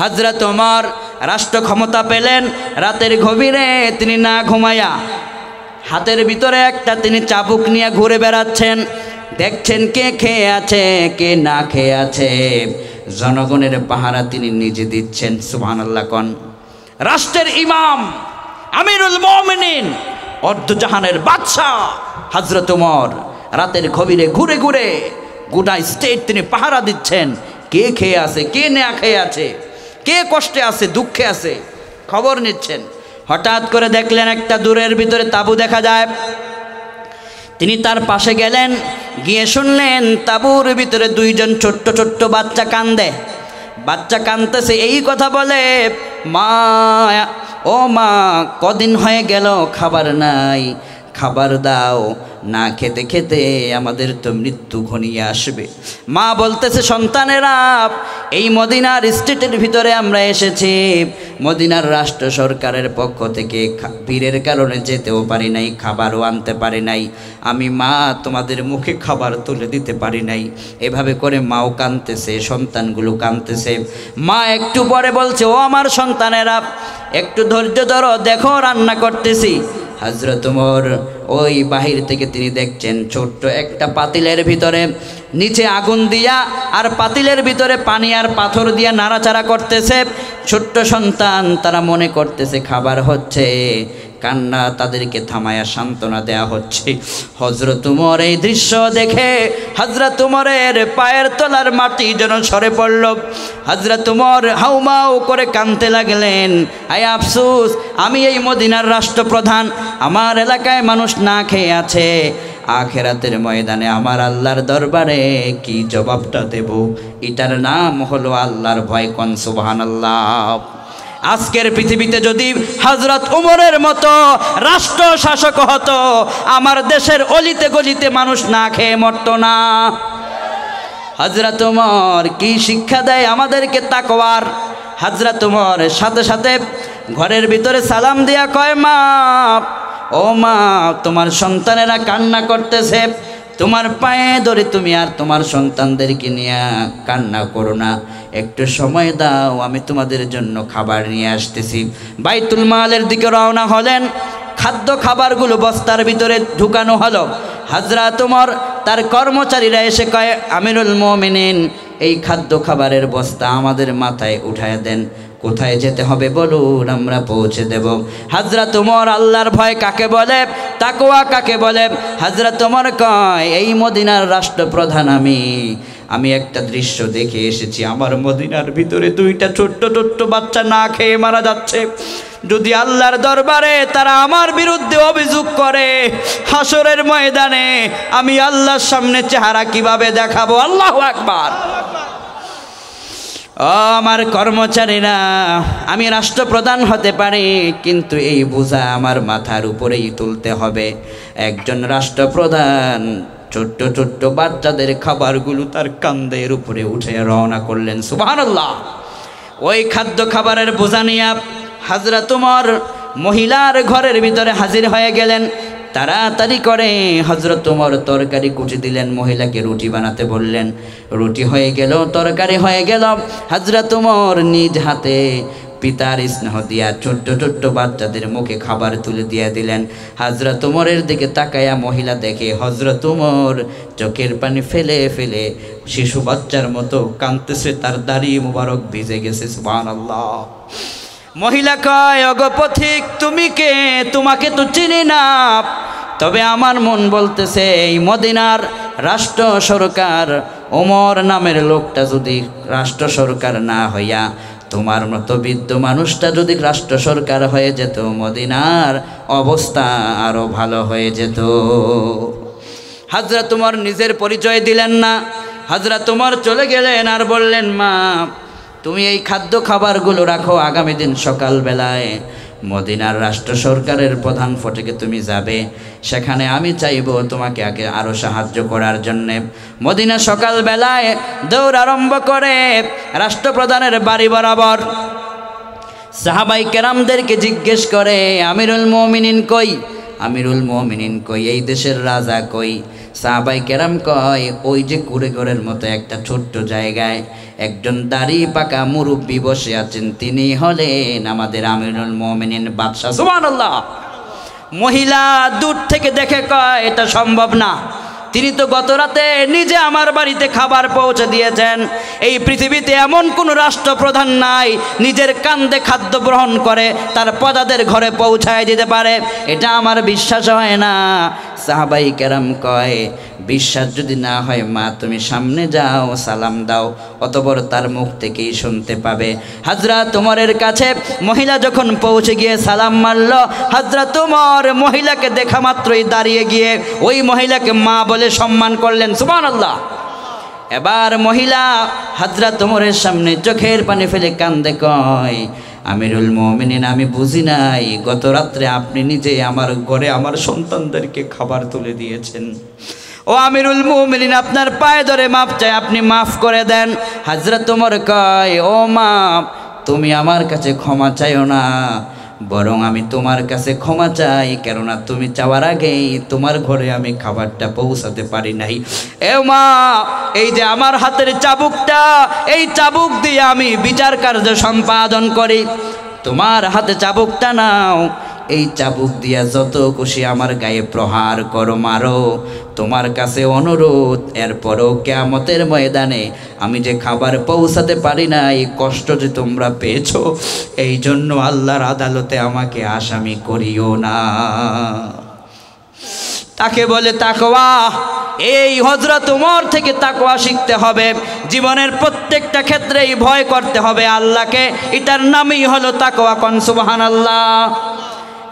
হাজরা তোমার রাষ্ট্র ক্ষমতা পেলেন রাতের গভীরে তিনি না ঘুমাইয়া হাতের ভিতরে একটা তিনি চাবুক নিয়ে ঘুরে বেড়াচ্ছেন দেখছেন কে খেয়ে আছে কে না খেয়ে আছে জনগণের পাহারা তিনি নিজে দিচ্ছেন সুহান আল্লাহ কন রাষ্ট্রের ইমাম আমিরুল মমিনিন অর্ধজাহানের বাদশাহ হাজরত তোমার রাতের গভীরে ঘুরে ঘুরে গোটা স্টেট তিনি পাহারা দিচ্ছেন কে খেয়ে আছে কে না খেয়ে আছে কে কষ্টে আছে দুঃখে আছে খবর নিচ্ছেন হঠাৎ করে দেখলেন একটা দূরের ভিতরে তাবু দেখা যায় তিনি তার পাশে গেলেন গিয়ে শুনলেন তাবুর ভিতরে দুইজন ছোট্ট ছোট্ট বাচ্চা কান্দে বাচ্চা কান্দতেছে এই কথা বলে মা ও মা কদিন হয়ে গেল খাবার নাই খাবার দাও না খেতে খেতে আমাদের তো মৃত্যু ঘনিয়ে আসবে মা বলতেছে সন্তানেরা এই মদিনার স্টেটের ভিতরে আমরা এসেছি মদিনার রাষ্ট্র সরকারের পক্ষ থেকে ভিড়ের কারণে যেতেও পারি নাই খাবারও আনতে পারি নাই আমি মা তোমাদের মুখে খাবার তুলে দিতে পারি নাই এভাবে করে মাও কাঁদতেছে সন্তানগুলো কাঁদতেছে মা একটু পরে বলছে ও আমার সন্তানেরা একটু ধৈর্য ধরো দেখো রান্না করতেছি হজরত উমর ওই বাহির থেকে তিনি দেখছেন ছোট্ট একটা পাতিলের ভিতরে নিচে আগুন দিয়া আর পাতিলের ভিতরে পানি আর পাথর দিয়া নাড়াচাড়া করতেছে ছোট্ট সন্তান তারা মনে করতেছে খাবার হচ্ছে কান্না তাদেরকে থামায়া সান্ত্বনা দেয়া হচ্ছে হজরত উমর এই দৃশ্য দেখে হজরত উমরের পায়ের তলার মাটি যেন সরে পড়ল হজরত উমর হাউমাউ করে কানতে লাগলেন আয় আফসুস আমি এই মদিনার রাষ্ট্রপ্রধান আমার এলাকায় মানুষ না খেয়ে আছে আখেরাতের ময়দানে আমার আল্লাহর দরবারে কি জবাবটা দেব এটার নাম হলো আল্লাহর ভয় কন আল্লাহ আজকের পৃথিবীতে যদি হজরত উমরের মতো রাষ্ট্র শাসক হতো আমার দেশের অলিতে গলিতে মানুষ না খেয়ে মরত না হজরত উমর কি শিক্ষা দেয় আমাদেরকে তাকওয়ার হজরত উমর সাথে সাথে ঘরের ভিতরে সালাম দিয়া কয় মা ও মা তোমার সন্তানেরা কান্না করতেছে তোমার পায়ে ধরে তুমি আর তোমার সন্তানদেরকে নিয়ে কান্না করো না একটু সময় দাও আমি তোমাদের জন্য খাবার নিয়ে আসতেছি বাইতুল মালের দিকে রওনা হলেন খাদ্য খাবারগুলো বস্তার ভিতরে ঢুকানো হলো হাজরা তোমার তার কর্মচারীরা এসে কয় আমিরুল মোমিনিন এই খাদ্য খাবারের বস্তা আমাদের মাথায় উঠায় দেন কোথায় যেতে হবে বলুন আমরা পৌঁছে দেব হাজরা তোমার আল্লাহর ভয় কাকে বলে তাকোয়া কাকে বলে হাজরা তোমার কয় এই মদিনার রাষ্ট্রপ্রধান আমি আমি একটা দৃশ্য দেখে এসেছি আমার মদিনার ভিতরে দুইটা ছোট্ট ছোট্ট বাচ্চা না খেয়ে মারা যাচ্ছে যদি আল্লাহর দরবারে তারা আমার বিরুদ্ধে অভিযোগ করে হাসরের ময়দানে আমি আল্লাহর সামনে চেহারা কিভাবে দেখাবো আল্লাহ আকবার আমার কর্মচারীরা আমি রাষ্ট্রপ্রধান হতে পারি কিন্তু এই বোঝা আমার মাথার উপরেই তুলতে হবে একজন রাষ্ট্রপ্রধান ছোট্ট ছোট্ট বাচ্চাদের খাবারগুলো তার কান্দের উপরে উঠে রওনা করলেন সুবাহ ওই খাদ্য খাবারের বোঝা নিয়ে হাজরা তোমার মহিলার ঘরের ভিতরে হাজির হয়ে গেলেন তাড়াতাড়ি করে হজরত তোমার তরকারি কুচি দিলেন মহিলাকে রুটি বানাতে বললেন রুটি হয়ে গেল তরকারি হয়ে গেল হজরত তোমার নিজ হাতে পিতার স্নেহ দিয়া ছোট্ট ছোট্ট বাচ্চাদের মুখে খাবার তুলে দিয়া দিলেন হাজরা তোমরের দিকে তাকায়া মহিলা দেখে হজরা তোমর চোখের পানি ফেলে ফেলে শিশু বাচ্চার মতো কাঁদতেছে তার দাড়ি মুবারক ভিজে গেছে সুবহানাল্লাহ আল্লাহ মহিলা কয় অগপথিক তুমি কে তোমাকে তো চিনি না তবে আমার মন বলতেছে এই মদিনার রাষ্ট্র সরকার ওমর নামের লোকটা যদি রাষ্ট্র সরকার না হইয়া তোমার মতো বৃদ্ধ মানুষটা যদি রাষ্ট্র সরকার হয়ে যেত মদিনার অবস্থা আরও ভালো হয়ে যেত হাজরা তোমার নিজের পরিচয় দিলেন না হাজরা তোমার চলে গেলেন আর বললেন মা তুমি এই খাদ্য খাবারগুলো রাখো আগামী দিন সকালবেলায় মদিনার রাষ্ট্র সরকারের প্রধান ফটকে তুমি যাবে সেখানে আমি চাইব তোমাকে আগে আরও সাহায্য করার জন্যে মদিনা সকালবেলায় দৌড় আরম্ভ করে রাষ্ট্রপ্রধানের বাড়ি বরাবর সাহাবাই কেরামদেরকে জিজ্ঞেস করে আমিরুল মোমিনিন কই আমিরুল মোমিনিন কই এই দেশের রাজা কই সাহাবাই কেরাম কয় ওই যে কুড়ে ঘরের মতো একটা ছোট্ট জায়গায় একজন দাড়ি পাকা মুরব্বী বসে আছেন তিনি হলেন আমাদের আমিরুল মোমেনিন বাদশাহ মহিলা দূর থেকে দেখে কয় এটা সম্ভব না তিনি তো গত রাতে নিজে আমার বাড়িতে খাবার পৌঁছে দিয়েছেন এই পৃথিবীতে এমন কোন রাষ্ট্রপ্রধান নাই নিজের কান্দে খাদ্য গ্রহণ করে তার পদাদের ঘরে পৌঁছায় দিতে পারে এটা আমার বিশ্বাস হয় না সাহাবাই কেরাম কয় বিশ্বাস যদি না হয় মা তুমি সামনে যাও সালাম দাও অতবর তার মুখ থেকেই শুনতে পাবে হাজরা তোমারের কাছে মহিলা যখন পৌঁছে গিয়ে সালাম মারল হাজরা তোমার মহিলাকে দেখা মাত্রই দাঁড়িয়ে গিয়ে ওই মহিলাকে মা বলে সম্মান করলেন সুমান আল্লাহ এবার মহিলা হাজরা তোমরের সামনে চোখের পানি ফেলে কান্দে কয় আমিরুল মমিনিন আমি বুঝি নাই গত রাত্রে আপনি নিজে আমার ঘরে আমার সন্তানদেরকে খাবার তুলে দিয়েছেন ও আমিরুল মুমিনিন আপনার পায়ে ধরে মাপ চাই আপনি মাফ করে দেন হাজরা তোমার কয় ও মাপ তুমি আমার কাছে ক্ষমা চাইও না বরং আমি তোমার কাছে ক্ষমা চাই কেননা তুমি চাওয়ার আগেই তোমার ঘরে আমি খাবারটা পৌঁছাতে পারি নাই এ মা এই যে আমার হাতের চাবুকটা এই চাবুক দিয়ে আমি বিচার কার্য সম্পাদন করি তোমার হাতে চাবুকটা নাও এই চাবুক দিয়া যত খুশি আমার গায়ে প্রহার করো মারো তোমার কাছে অনুরোধ এরপরও কেয়ামতের ময়দানে আমি যে খাবার পৌঁছাতে পারি না এই কষ্ট যে তোমরা পেয়েছ এই জন্য আল্লাহর আদালতে আমাকে আসামি করিও না তাকে বলে তাকওয়া এই হজরত উমর থেকে তাকওয়া শিখতে হবে জীবনের প্রত্যেকটা ক্ষেত্রেই ভয় করতে হবে আল্লাহকে এটার নামই হলো তাকওয়া কন সুবহানাল্লাহ আল্লাহ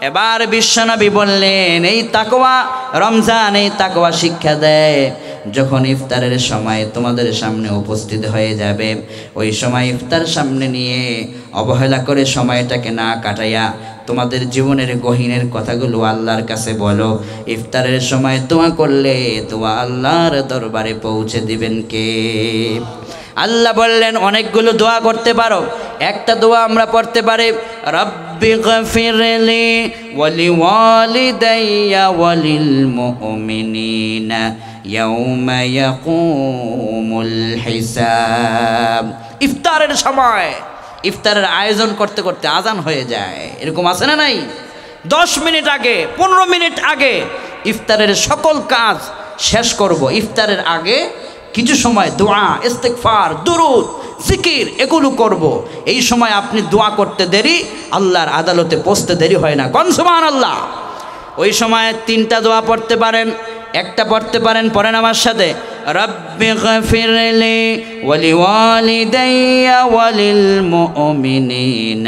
এবার বিশ্বনবী বললেন এই তাকোয়া রমজান এই তাকোয়া শিক্ষা দেয় যখন ইফতারের সময় তোমাদের সামনে উপস্থিত হয়ে যাবে ওই সময় ইফতার সামনে নিয়ে অবহেলা করে সময়টাকে না কাটাইয়া তোমাদের জীবনের গহীনের কথাগুলো আল্লাহর কাছে বলো ইফতারের সময় তোয়া করলে তোয়া আল্লাহর দরবারে পৌঁছে দিবেন কে আল্লাহ বললেন অনেকগুলো দোয়া করতে পারো একটা দোয়া আমরা পড়তে পারি রব رب اغفر لي ولوالدي وللمؤمنين يوم يقوم الحساب ইফতারের সময় ইফতারের আয়োজন করতে করতে আজান হয়ে যায় এরকম আছে না নাই দশ মিনিট আগে পনেরো মিনিট আগে ইফতারের সকল কাজ শেষ করব ইফতারের আগে কিছু সময় দোয়া ইস্তেকফার দুরুদ জিকির এগুলো করব। এই সময় আপনি দোয়া করতে দেরি আল্লাহর আদালতে পৌঁছতে দেরি হয় না কনসমান আল্লাহ ওই সময় তিনটা দোয়া পড়তে পারেন একটা পড়তে পারেন পরেন আমার সাথে رب اغفر لي ولوالدي وللمؤمنين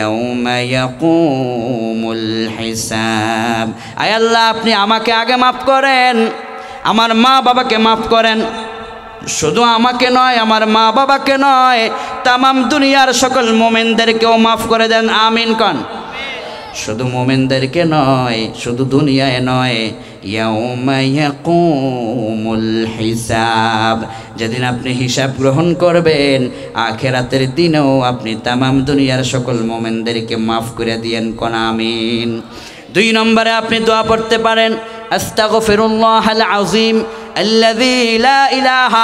يوم يقوم الحساب আয় আল্লাহ আপনি আমাকে আগে মাফ করেন আমার মা বাবাকে মাফ করেন শুধু আমাকে নয় আমার মা বাবাকে নয় তামাম দুনিয়ার সকল মোমেনদেরকেও মাফ করে দেন আমিন কন শুধু মোমেনদেরকে নয় শুধু দুনিয়ায় নয় হিসাব যেদিন আপনি হিসাব গ্রহণ করবেন আখেরাতের দিনেও আপনি তামাম দুনিয়ার সকল মোমেনদেরকে মাফ করে দিয়েন কন আমিন দুই নম্বরে আপনি দোয়া পড়তে পারেন أستغفر الله العظيم الذي لا إله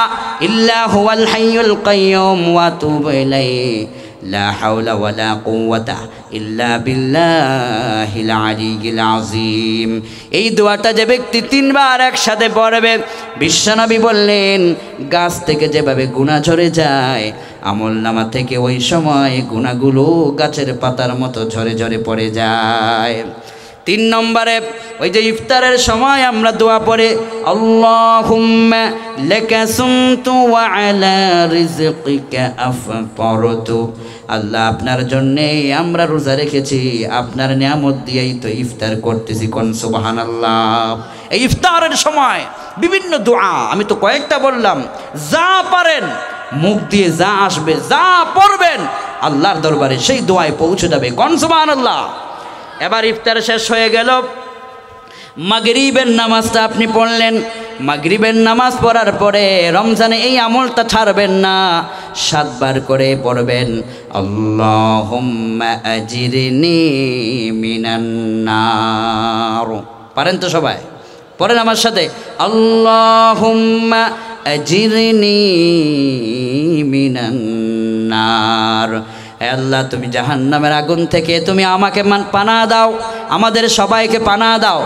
إلا هو الحي القيوم وأتوب إليه لا حول ولا قوة إلا بالله العلي العظيم এই দোয়াটা যে ব্যক্তি তিনবার একসাথে পড়বে বিশ্বনবী বললেন গাছ থেকে যেভাবে গুণা ঝরে যায় আমল নামা থেকে ওই সময় গুণাগুলো গাছের পাতার মতো ঝরে ঝরে পড়ে যায় তিন নম্বরে ওই যে ইফতারের সময় আমরা দোয়া পরে আল্লাহুম্মা লাকা সুমতু ওয়া আল্লাহ আপনার জন্যেই আমরা রোজা রেখেছি আপনার নিয়ামত দিয়েই তো ইফতার করতেছি কোন আল্লাহ এই ইফতারের সময় বিভিন্ন দোয়া আমি তো কয়েকটা বললাম যা পারেন মুখ দিয়ে যা আসবে যা পড়বেন আল্লাহর দরবারে সেই দোয়ায় পৌঁছে যাবে কোন সুবহানাল্লাহ আল্লাহ এবার ইফতার শেষ হয়ে গেল মাগরিবের নামাজটা আপনি পড়লেন মাগরিবের নামাজ পড়ার পরে রমজানে এই আমলটা ছাড়বেন না সাতবার করে পড়বেন মিনান্নার পারেন তো সবাই পড়েন আমার সাথে আল্লাহ আজিরিনি মিনান্নার আল্লাহ তুমি জাহান্নামের আগুন থেকে তুমি আমাকে মান পানা দাও আমাদের সবাইকে পানা দাও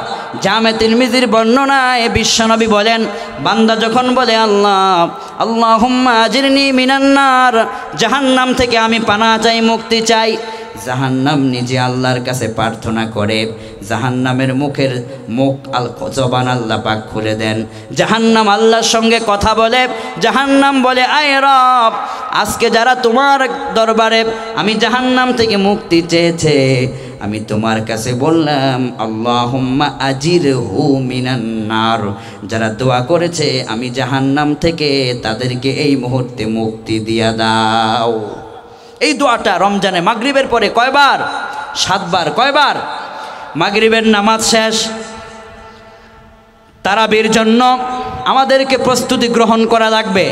জামে তিরমিজির বর্ণনায় বিশ্বনবী বলেন বান্দা যখন বলে আল্লাহ আল্লাহ জিরনি মিনান্নার জাহান্নাম থেকে আমি পানা চাই মুক্তি চাই জাহান্নাম নিজে আল্লাহর কাছে প্রার্থনা করে জাহান্নামের মুখের মুখ আল জবান আল্লাহ পাক খুলে দেন জাহান্নাম আল্লাহর সঙ্গে কথা বলে জাহান্নাম বলে আয় রব আজকে যারা তোমার দরবারে আমি জাহান্নাম থেকে মুক্তি চেয়েছে আমি তোমার কাছে বললাম আল্লাহ আজির হু মিনান্নার যারা দোয়া করেছে আমি জাহান্নাম থেকে তাদেরকে এই মুহূর্তে মুক্তি দিয়া দাও এই দোয়াটা রমজানে মাগরিবের পরে কয়বার সাতবার কয়বার মাগরিবের নামাজ শেষ তারাবির জন্য আমাদেরকে প্রস্তুতি গ্রহণ করা লাগবে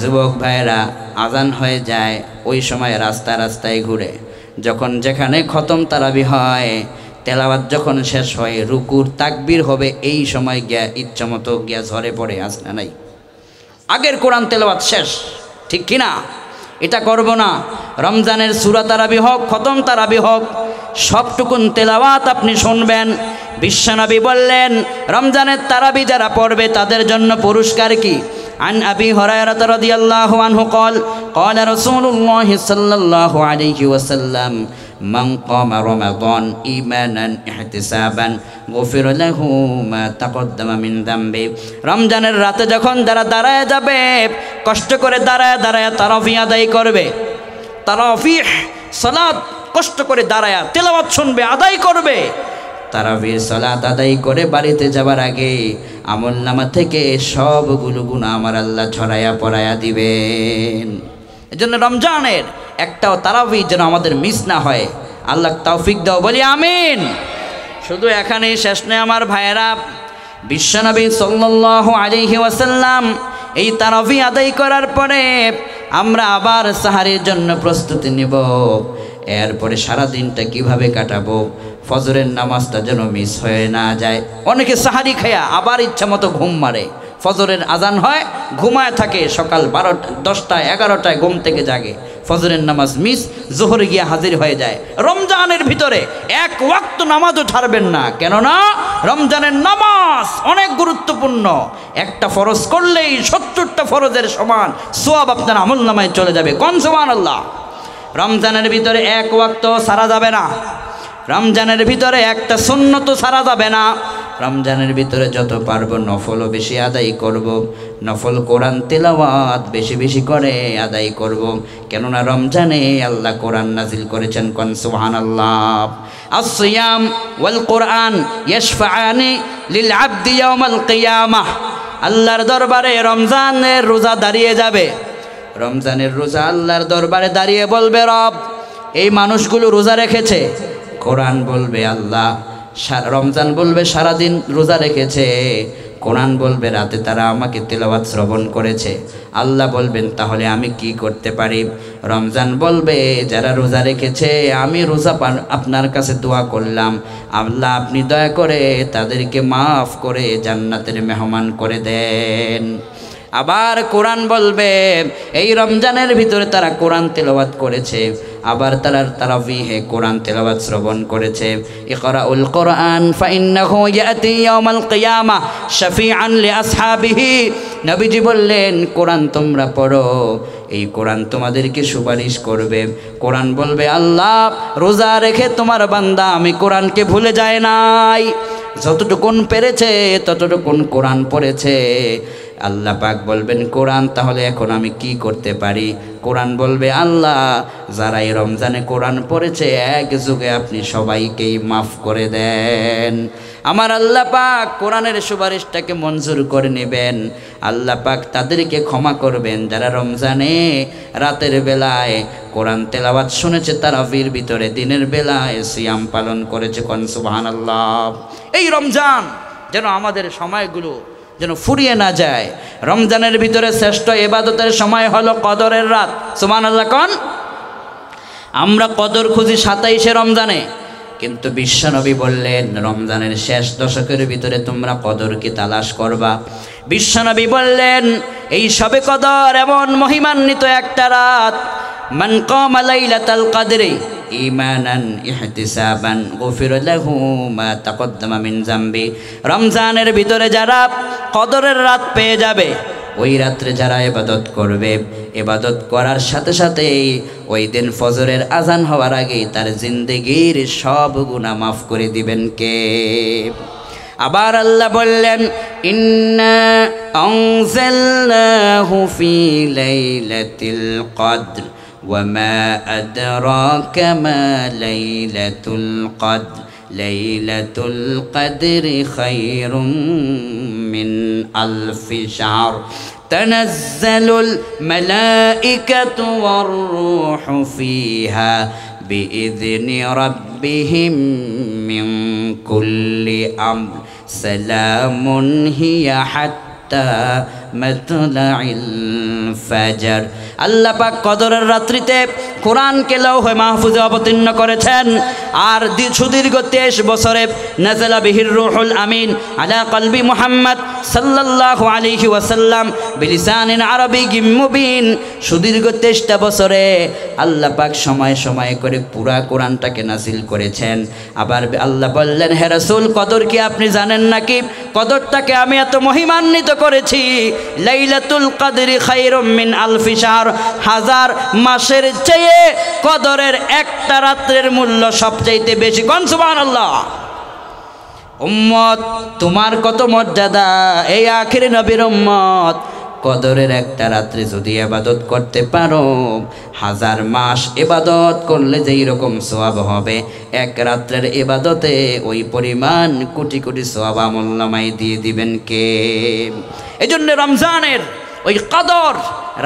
যুবক ভাইয়েরা আজান হয়ে যায় ওই সময় রাস্তা রাস্তায় ঘুরে যখন যেখানে খতম তারাবি হয় তেলাবাদ যখন শেষ হয় রুকুর তাকবির হবে এই সময় গিয়া ইচ্ছামতো গিয়া ঝরে পড়ে আসলে নাই আগের কোরআন তেলাবাদ শেষ ঠিক কিনা এটা করব না রমজানের সুরা তারাবি হক খতম তারাবি হক সবটুকুন তেলাওয়াত আপনি শুনবেন বিশ্বনবী বললেন রমজানের তারাবি যারা পড়বে তাদের জন্য পুরস্কার কি عن أبي هريرة رضي الله عنه قال قال رسول الله صلى الله عليه وسلم من قام رمضان إيمانا احتسابا غفر له ما تقدم من ذنبه রমজানের রাতে যখন তারা দাঁড়ায় যাবে কষ্ট করে দাঁড়ায় দাঁড়ায় তারফি আদায় করবে তারাফি সালাদ কষ্ট করে দাঁড়ায় তেলাওয়াত শুনবে আদায় করবে তারাবির সালাত আদায় করে বাড়িতে যাবার আগে আমল নামা থেকে সবগুলো গুণ আমার আল্লাহ ছড়ায়া পড়ায়া দিবেন এজন্য রমজানের একটাও তারাবি যেন আমাদের মিস না হয় আল্লাহ তৌফিক দাও বলি আমিন শুধু এখানেই শেষ নয় আমার ভাইয়েরা বিশ্বনবী সাল্লাহ আলিহি ওয়াসাল্লাম এই তারাবি আদায় করার পরে আমরা আবার সাহারির জন্য প্রস্তুতি নিব এরপরে সারা দিনটা কিভাবে কাটাবো ফজরের নামাজটা যেন মিস হয়ে না যায় অনেকে সাহারি খেয়া আবার ইচ্ছা মতো ঘুম মারে ফজরের আজান হয় ঘুমায় থাকে সকাল বারোটা দশটায় এগারোটায় ঘুম থেকে জাগে ফজরের নামাজ মিস জোহরে গিয়ে হাজির হয়ে যায় রমজানের ভিতরে এক ওয়াক্ত নামাজও ছাড়বেন না কেননা রমজানের নামাজ অনেক গুরুত্বপূর্ণ একটা ফরজ করলেই সত্তরটা ফরজের সমান সোয়াব আপনার আমল নামায় চলে যাবে কন সমান আল্লাহ রমজানের ভিতরে এক ওয়াক্ত সারা যাবে না রমজানের ভিতরে একটা তো সারা যাবে না রমজানের ভিতরে যত পারবো নফলও বেশি আদায় করব। নফল কোরআন তেলাওয়াত বেশি বেশি করে আদায় করব। কেননা রমজানে আল্লাহ কোরআন নাজিল করেছেন কন সুহান আল্লাহ আসিয়াম ওয়াল কোরআন ইয়শফানি লিল আব্দি ইয়াউমাল কিয়ামাহ আল্লাহর দরবারে রমজানের রোজা দাঁড়িয়ে যাবে রমজানের রোজা আল্লাহর দরবারে দাঁড়িয়ে বলবে রব এই মানুষগুলো রোজা রেখেছে কোরআন বলবে আল্লাহ রমজান বলবে সারাদিন রোজা রেখেছে কোরআন বলবে রাতে তারা আমাকে তেলাওয়াত শ্রবণ করেছে আল্লাহ বলবেন তাহলে আমি কি করতে পারি রমজান বলবে যারা রোজা রেখেছে আমি রোজা আপনার কাছে দোয়া করলাম আল্লাহ আপনি দয়া করে তাদেরকে মাফ করে জান্নাতের মেহমান করে দেন আবার কোরআন বলবে এই রমজানের ভিতরে তারা কোরআন তেলাওয়াত করেছে আবার তারা তারা বিহে কোরআন তেলাওয়াত শ্রবণ করেছে ইকরাউল কোরআন ফাইন্নাহু ইয়াতি ইয়াউমাল কিয়ামা শাফিআন লিআসহাবিহি নবীজি বললেন কোরআন তোমরা পড়ো এই কোরআন তোমাদেরকে সুপারিশ করবে কোরআন বলবে আল্লাহ রোজা রেখে তোমার বান্দা আমি কোরআনকে ভুলে যায় নাই যতটুকুন পেরেছে ততটুকুন কোরআন পড়েছে আল্লাহ পাক বলবেন কোরআন তাহলে এখন আমি কি করতে পারি কোরআন বলবে আল্লাহ যারা এই রমজানে কোরআন পড়েছে এক যুগে আপনি সবাইকেই মাফ করে দেন আমার আল্লাহ পাক কোরআনের সুপারিশটাকে মঞ্জুর করে নেবেন আল্লাহ পাক তাদেরকে ক্ষমা করবেন যারা রমজানে রাতের বেলায় কোরআন তেলাওয়াত শুনেছে তারা বীর ভিতরে দিনের বেলায় সিয়াম পালন করেছে কনসুবাহান আল্লাহ এই রমজান যেন আমাদের সময়গুলো যেন ফুরিয়ে না যায় রমজানের ভিতরে শ্রেষ্ঠ এবাদতের সময় হলো কদরের রাত সুমান আল্লাহ কন আমরা কদর খুঁজি সাতাইশে রমজানে কিন্তু বিশ্বনবী বললেন রমজানের শেষ দশকের ভিতরে তোমরা কদরকে তালাশ করবা বিশ্বনবী বললেন এই সবে কদর এমন মহিমান্বিত একটা রাত মান কম আলাইলাতাল কাদরে ইমানান ইহতিসাবান গফির মা তাকদ্দামা মিন জামবি রমজানের ভিতরে যারা কদরের রাত পেয়ে যাবে ওই রাত্রে যারা এবাদত করবে এবাদত করার সাথে সাথে ওই দিন ফজরের আজান হওয়ার আগেই তার জিন্দেগির সব গুণা মাফ করে দিবেন কে আবার আল্লাহ বললেন ইন্দ্র وما أدراك ما ليلة القدر ليلة القدر خير من ألف شهر تنزل الملائكة والروح فيها بإذن ربهم من كل أمر سلام هي حتى ফাজার আল্লাহ পাক কদরের রাত্রিতে কোরআনকে লৌহে মাহফুজে অবতীর্ণ করেছেন আর সুদীর্ঘ তেইশ বছরে নাজালা বিহির রুহুল আমিন আলা কলবি মুহাম্মদ সাল্লাল্লাহু আলাইহি ওয়াসাল্লাম বিলিসানিন আরবি মুবিন সুদীর্ঘ তেইশটা বছরে আল্লাহ পাক সময় সময় করে পুরা কোরআনটাকে নাজিল করেছেন আবার আল্লাহ বললেন হে রাসূল কদর কি আপনি জানেন নাকি কদরটাকে আমি এত মহিমান্বিত করেছি লাইলাতুল কাদরি খাইরুম মিন আলফি শাহর হাজার মাসের চেয়ে কদরের একটা রাত্রের মূল্য সবচাইতে বেশি কোন সুবহানাল্লাহ উম্মত তোমার কত মর্যাদা এই আখির নবীর উম্মত কদরের একটা রাত্রে যদি এবাদত করতে পারো হাজার মাস এবাদত করলে যেই রকম সোয়াব হবে এক রাত্রের এবাদতে ওই পরিমাণ কোটি কোটি সোয়াব আমল দিয়ে দিবেন কে এই রমজানের ওই কদর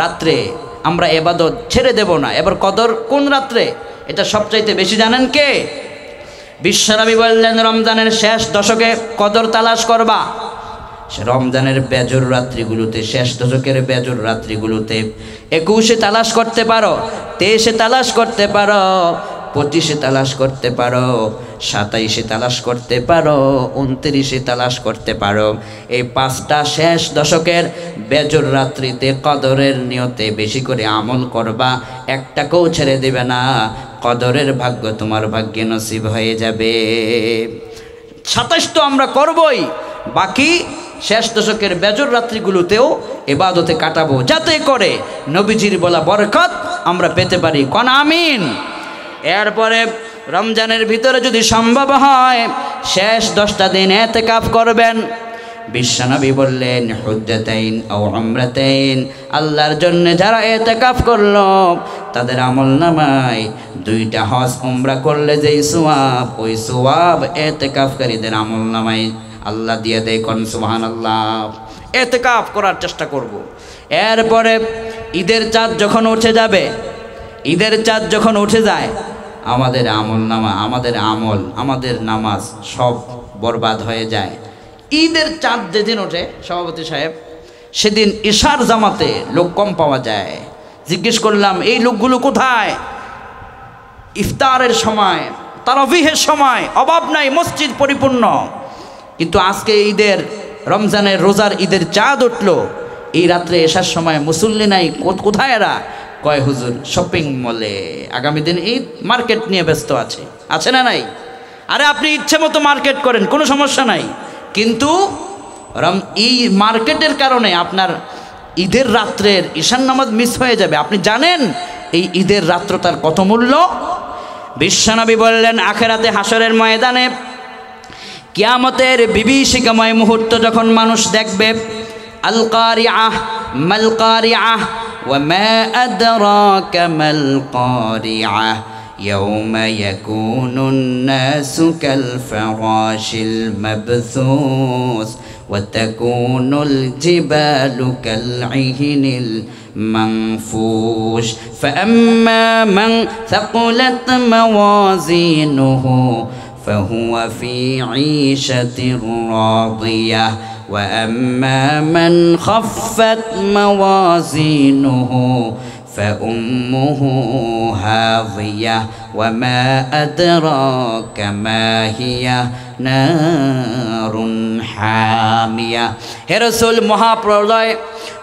রাত্রে আমরা এবাদত ছেড়ে দেব না এবার কদর কোন রাত্রে এটা সবচাইতে বেশি জানেন কে বিশ্বরামী বললেন রমজানের শেষ দশকে কদর তালাশ করবা রমজানের বেজর রাত্রিগুলোতে শেষ দশকের বেজর রাত্রিগুলোতে একুশে তালাশ করতে পারো তেইশে তালাশ করতে পারো পঁচিশে তালাশ করতে পারো সাতাইশে তালাশ করতে পারো উনত্রিশে তালাশ করতে পারো এই পাঁচটা শেষ দশকের বেজর রাত্রিতে কদরের নিয়তে বেশি করে আমল করবা একটাকেও ছেড়ে দেবে না কদরের ভাগ্য তোমার ভাগ্যে নসিব হয়ে যাবে সাতাইশ তো আমরা করবই বাকি শেষ দশকের বেজর রাত্রিগুলোতেও এবাদতে কাটাবো যাতে করে নবীজির বলা বরকত আমরা পেতে পারি কন আমিন এরপরে রমজানের ভিতরে যদি সম্ভব হয় শেষ দশটা দিন এতে কাপ করবেন বিশ্বনবী বললেন হুদ্দাতাইন ও আমরাতাইন আল্লাহর জন্য যারা এতেকাফ করল তাদের আমল নামায় দুইটা হজ উমরা করলে যেই সোয়াব ওই সোয়াব এতেকাফকারীদের আমল নামায় আল্লাহ দিয়ে দেয় কন সুহান আল্লাহ এতেকাফ করার চেষ্টা করব। এরপরে ঈদের চাঁদ যখন উঠে যাবে ঈদের চাঁদ যখন উঠে যায় আমাদের আমল নামা আমাদের আমল আমাদের নামাজ সব বরবাদ হয়ে যায় ঈদের চাঁদ যেদিন ওঠে সভাপতি সাহেব সেদিন ঈশার জামাতে লোক কম পাওয়া যায় জিজ্ঞেস করলাম এই লোকগুলো কোথায় ইফতারের সময় অভিহের সময় অভাব নাই মসজিদ পরিপূর্ণ কিন্তু আজকে ঈদের রমজানের রোজার ঈদের চাঁদ উঠল এই রাত্রে এসার সময় মুসল্লি নাই কোথায় এরা কয় হুজুর শপিং মলে আগামী দিন ঈদ মার্কেট নিয়ে ব্যস্ত আছে আছে না নাই আরে আপনি ইচ্ছে মতো মার্কেট করেন কোনো সমস্যা নাই কিন্তু এই মার্কেটের কারণে আপনার ঈদের রাত্রের ঈশান নামাজ মিস হয়ে যাবে আপনি জানেন এই ঈদের রাত্র তার কত মূল্য বিশ্বনবী বললেন আখেরাতে হাসরের ময়দানে কিয়ামতের বিভীষিকাময় মুহূর্ত যখন মানুষ দেখবে আলকারি আহ মালকারি আহ وما أدراك ما القارعة يوم يكون الناس كالفراش المبثوث وتكون الجبال كالعهن المنفوش فأما من ثقلت موازينه فهو في عيشة راضية وأما من خفت موازينه فأمه هاضية وما أدراك ما هي نار حامية هرسول محاپرلوئي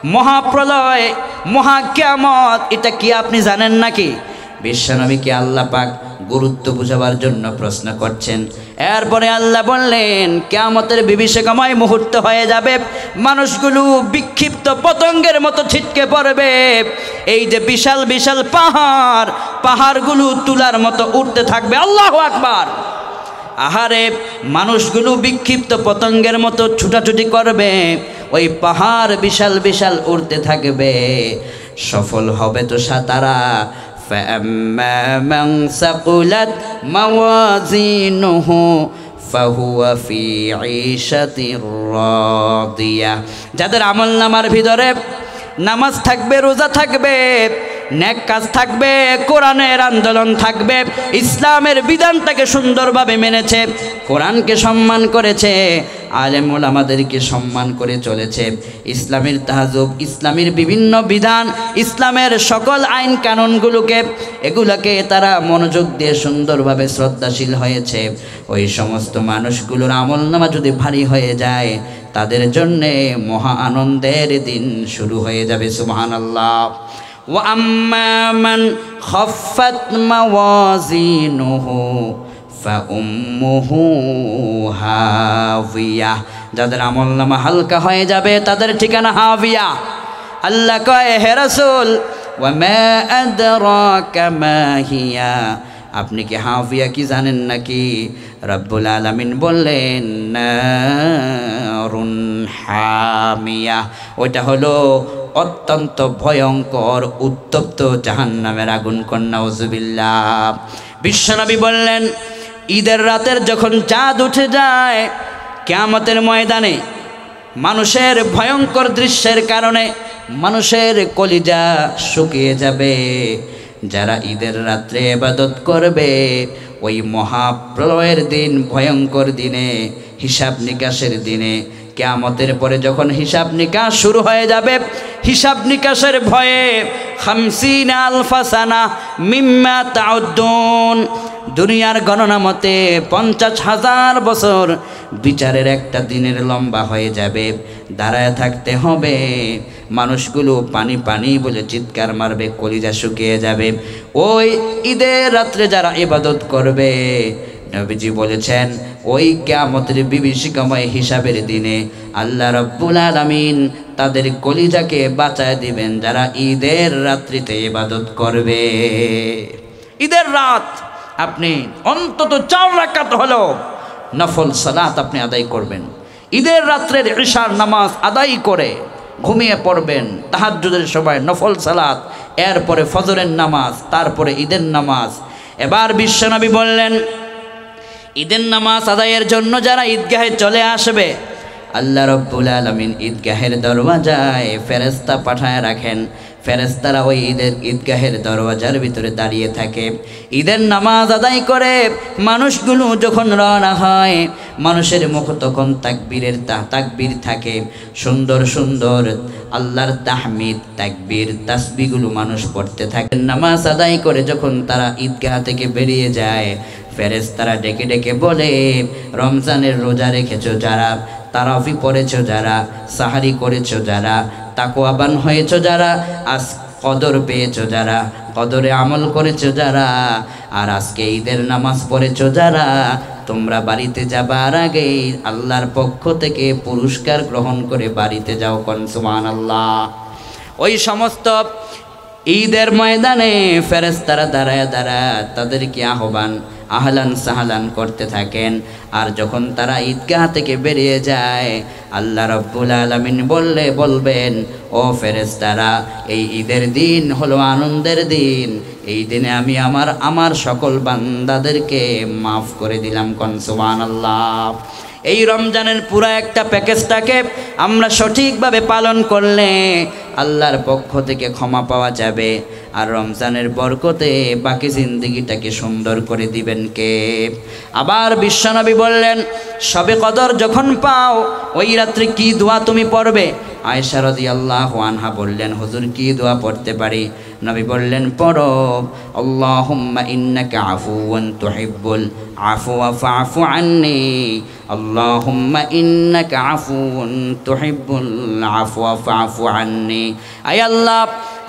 محاپرلوئي محاكمات اتاكي اپنی زنن ناكي بشنو بكي الله پاک গুরুত্ব বোঝাবার জন্য প্রশ্ন করছেন এরপরে আল্লাহ বললেন কেয়ামতের বিভীষকময় মুহূর্ত হয়ে যাবে মানুষগুলো বিক্ষিপ্ত পতঙ্গের মতো ছিটকে পড়বে এই যে বিশাল বিশাল পাহাড় পাহাড়গুলো তুলার মতো উঠতে থাকবে আল্লাহ আকবার আহারে মানুষগুলো বিক্ষিপ্ত পতঙ্গের মতো ছুটাছুটি করবে ওই পাহাড় বিশাল বিশাল উড়তে থাকবে সফল হবে তো সাতারা فأما من ثقلت موازينه فهو في عيشة راضية جدر عمل نمر في نمس تكبر روزة تكبر ন্যাক কাজ থাকবে কোরআনের আন্দোলন থাকবে ইসলামের বিধানটাকে সুন্দরভাবে মেনেছে কোরআনকে সম্মান করেছে আলেমুল আমাদেরকে সম্মান করে চলেছে ইসলামের তাহাজুব ইসলামের বিভিন্ন বিধান ইসলামের সকল আইন কানুনগুলোকে এগুলোকে তারা মনোযোগ দিয়ে সুন্দরভাবে শ্রদ্ধাশীল হয়েছে ওই সমস্ত মানুষগুলোর আমল নামা যদি ভারী হয়ে যায় তাদের জন্যে মহা আনন্দের দিন শুরু হয়ে যাবে সুবহান আল্লাহ وأما من خفت موازينه فأمه هاوية যাদের আমল নামা হালকা হয়ে যাবে তাদের ঠিকানা হাবিয়া আল্লাহ কয় হে রাসূল ওয়া মা আদরাকা মা হিয়া আপনি কি হাফিয়া কি জানেন নাকি রব্বুল আলমিন বললেন হামিয়া ওইটা হলো অত্যন্ত ভয়ঙ্কর উত্তপ্ত জাহান্নামের আগুন কন্যা ওজুবিল্লা বিশ্বনবী বললেন ঈদের রাতের যখন চাঁদ উঠে যায় কেয়ামতের ময়দানে মানুষের ভয়ঙ্কর দৃশ্যের কারণে মানুষের কলিজা শুকিয়ে যাবে যারা ঈদের রাত্রে এবাদত করবে ওই মহাপ্রলয়ের দিন ভয়ঙ্কর দিনে হিসাব নিকাশের দিনে কেয়ামতের পরে যখন হিসাব নিকাশ শুরু হয়ে যাবে হিসাব নিকাশের ভয়ে হামসিন আলফাসানা মিম্মা তাউদ্দুন দুনিয়ার গণনা মতে পঞ্চাশ হাজার বছর বিচারের একটা দিনের লম্বা হয়ে যাবে দাঁড়ায় থাকতে হবে মানুষগুলো পানি পানি বলে চিৎকার মারবে কলিজা শুকিয়ে যাবে ওই ঈদের রাত্রে যারা ইবাদত করবে নবীজি বলেছেন ওই কেয়ামতের বিভীষিকাময় হিসাবের দিনে আল্লাহ রব্বুল আলমিন তাদের কলিজাকে বাঁচায় দিবেন যারা ঈদের রাত্রিতে ইবাদত করবে ঈদের রাত আপনি অন্তত চার রাকাত হলো নফল সালাত আপনি আদায় করবেন ঈদের রাত্রের ঈশার নামাজ আদায় করে ঘুমিয়ে পড়বেন তাহাজুদের সময় নফল সালাত এরপরে ফজরের নামাজ তারপরে ঈদের নামাজ এবার বিশ্বনবী বললেন ঈদের নামাজ আদায়ের জন্য যারা ঈদগাহে চলে আসবে আল্লাহ রব্বুল আলমিন ঈদগাহের দরওয়াজায় ফেরেস্তা পাঠায় রাখেন ফেরেস্তারা ওই ঈদের ঈদগাহের দরওয়াজার ভিতরে দাঁড়িয়ে থাকে ঈদের নামাজ আদায় করে মানুষগুলো যখন রওনা হয় মানুষের মুখ তখন তাকবীরের তাকবীর থাকে সুন্দর সুন্দর আল্লাহর তাহমিদ তাকবীর তাসবিগুলো মানুষ পড়তে থাকে নামাজ আদায় করে যখন তারা ঈদগাহ থেকে বেরিয়ে যায় ফেরেজ তারা ডেকে ডেকে বলে রমজানের রোজা রেখেছ যারা তারাফি পড়েছ যারা সাহারি করেছো যারা তাকোয়াবান হয়েছো যারা আজ কদর পেয়েছো যারা কদরে আমল করেছো যারা আর আজকে ঈদের নামাজ পড়েছ যারা তোমরা বাড়িতে যাবার আগে আল্লাহর পক্ষ থেকে পুরস্কার গ্রহণ করে বাড়িতে যাও কনসুমান আল্লাহ ওই সমস্ত ঈদের ময়দানে ফেরেস্তারা দাঁড়ায় দাঁড়ায় তাদেরকে আহ্বান আহলান সাহালান করতে থাকেন আর যখন তারা ঈদগাহ থেকে বেরিয়ে যায় আল্লাহ রব্বুল আলমিন বললে বলবেন ও ফেরেস্তারা এই ঈদের দিন হলো আনন্দের দিন এই দিনে আমি আমার আমার সকল বান্দাদেরকে মাফ করে দিলাম কনসুবান আল্লাহ এই রমজানের পুরা একটা প্যাকেজটাকে আমরা সঠিকভাবে পালন করলে আল্লাহর পক্ষ থেকে ক্ষমা পাওয়া যাবে আর রমজানের বরকতে বাকি জিন্দিগিটাকে সুন্দর করে দিবেন কে আবার বিশ্বনবী বললেন সবে কদর যখন পাও ওই রাত্রে কি দোয়া তুমি পড়বে আয়সারদি আল্লাহ আনহা বললেন হুজুর কি দোয়া পড়তে পারি নবী বললেন পড়ো আল্লাহুম্মা ইন্নাকা আফুওয়ান তুহিব্বুল আফওয়া ফাফু আন্নি আল্লাহুম্মা ইন্নাকা আফুওয়ান তুহিব্বুল আফওয়া ফাফু আন্নি আয় আল্লাহ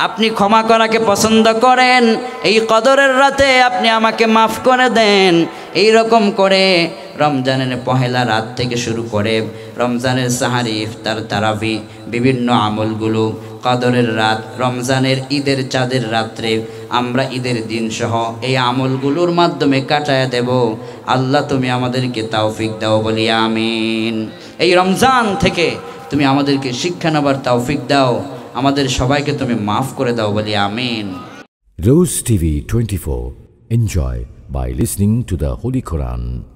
আপনি ক্ষমা করাকে পছন্দ করেন এই কদরের রাতে আপনি আমাকে মাফ করে দেন এই রকম করে রমজানের পহেলা রাত থেকে শুরু করে রমজানের সাহারি ইফতার তারাবি বিভিন্ন আমলগুলো কাদরের রাত রমজানের ঈদের চাঁদের রাত্রে আমরা ঈদের দিন সহ এই আমলগুলোর মাধ্যমে কাটায় দেব আল্লাহ তুমি আমাদেরকে তাওফিক দাও বলি আমিন এই রমজান থেকে তুমি আমাদেরকে শিক্ষা নেবার তাওফিক দাও আমাদের সবাইকে তুমি মাফ করে দাও বলি আমিন রোজ TV twenty four enjoy by listening to the Holi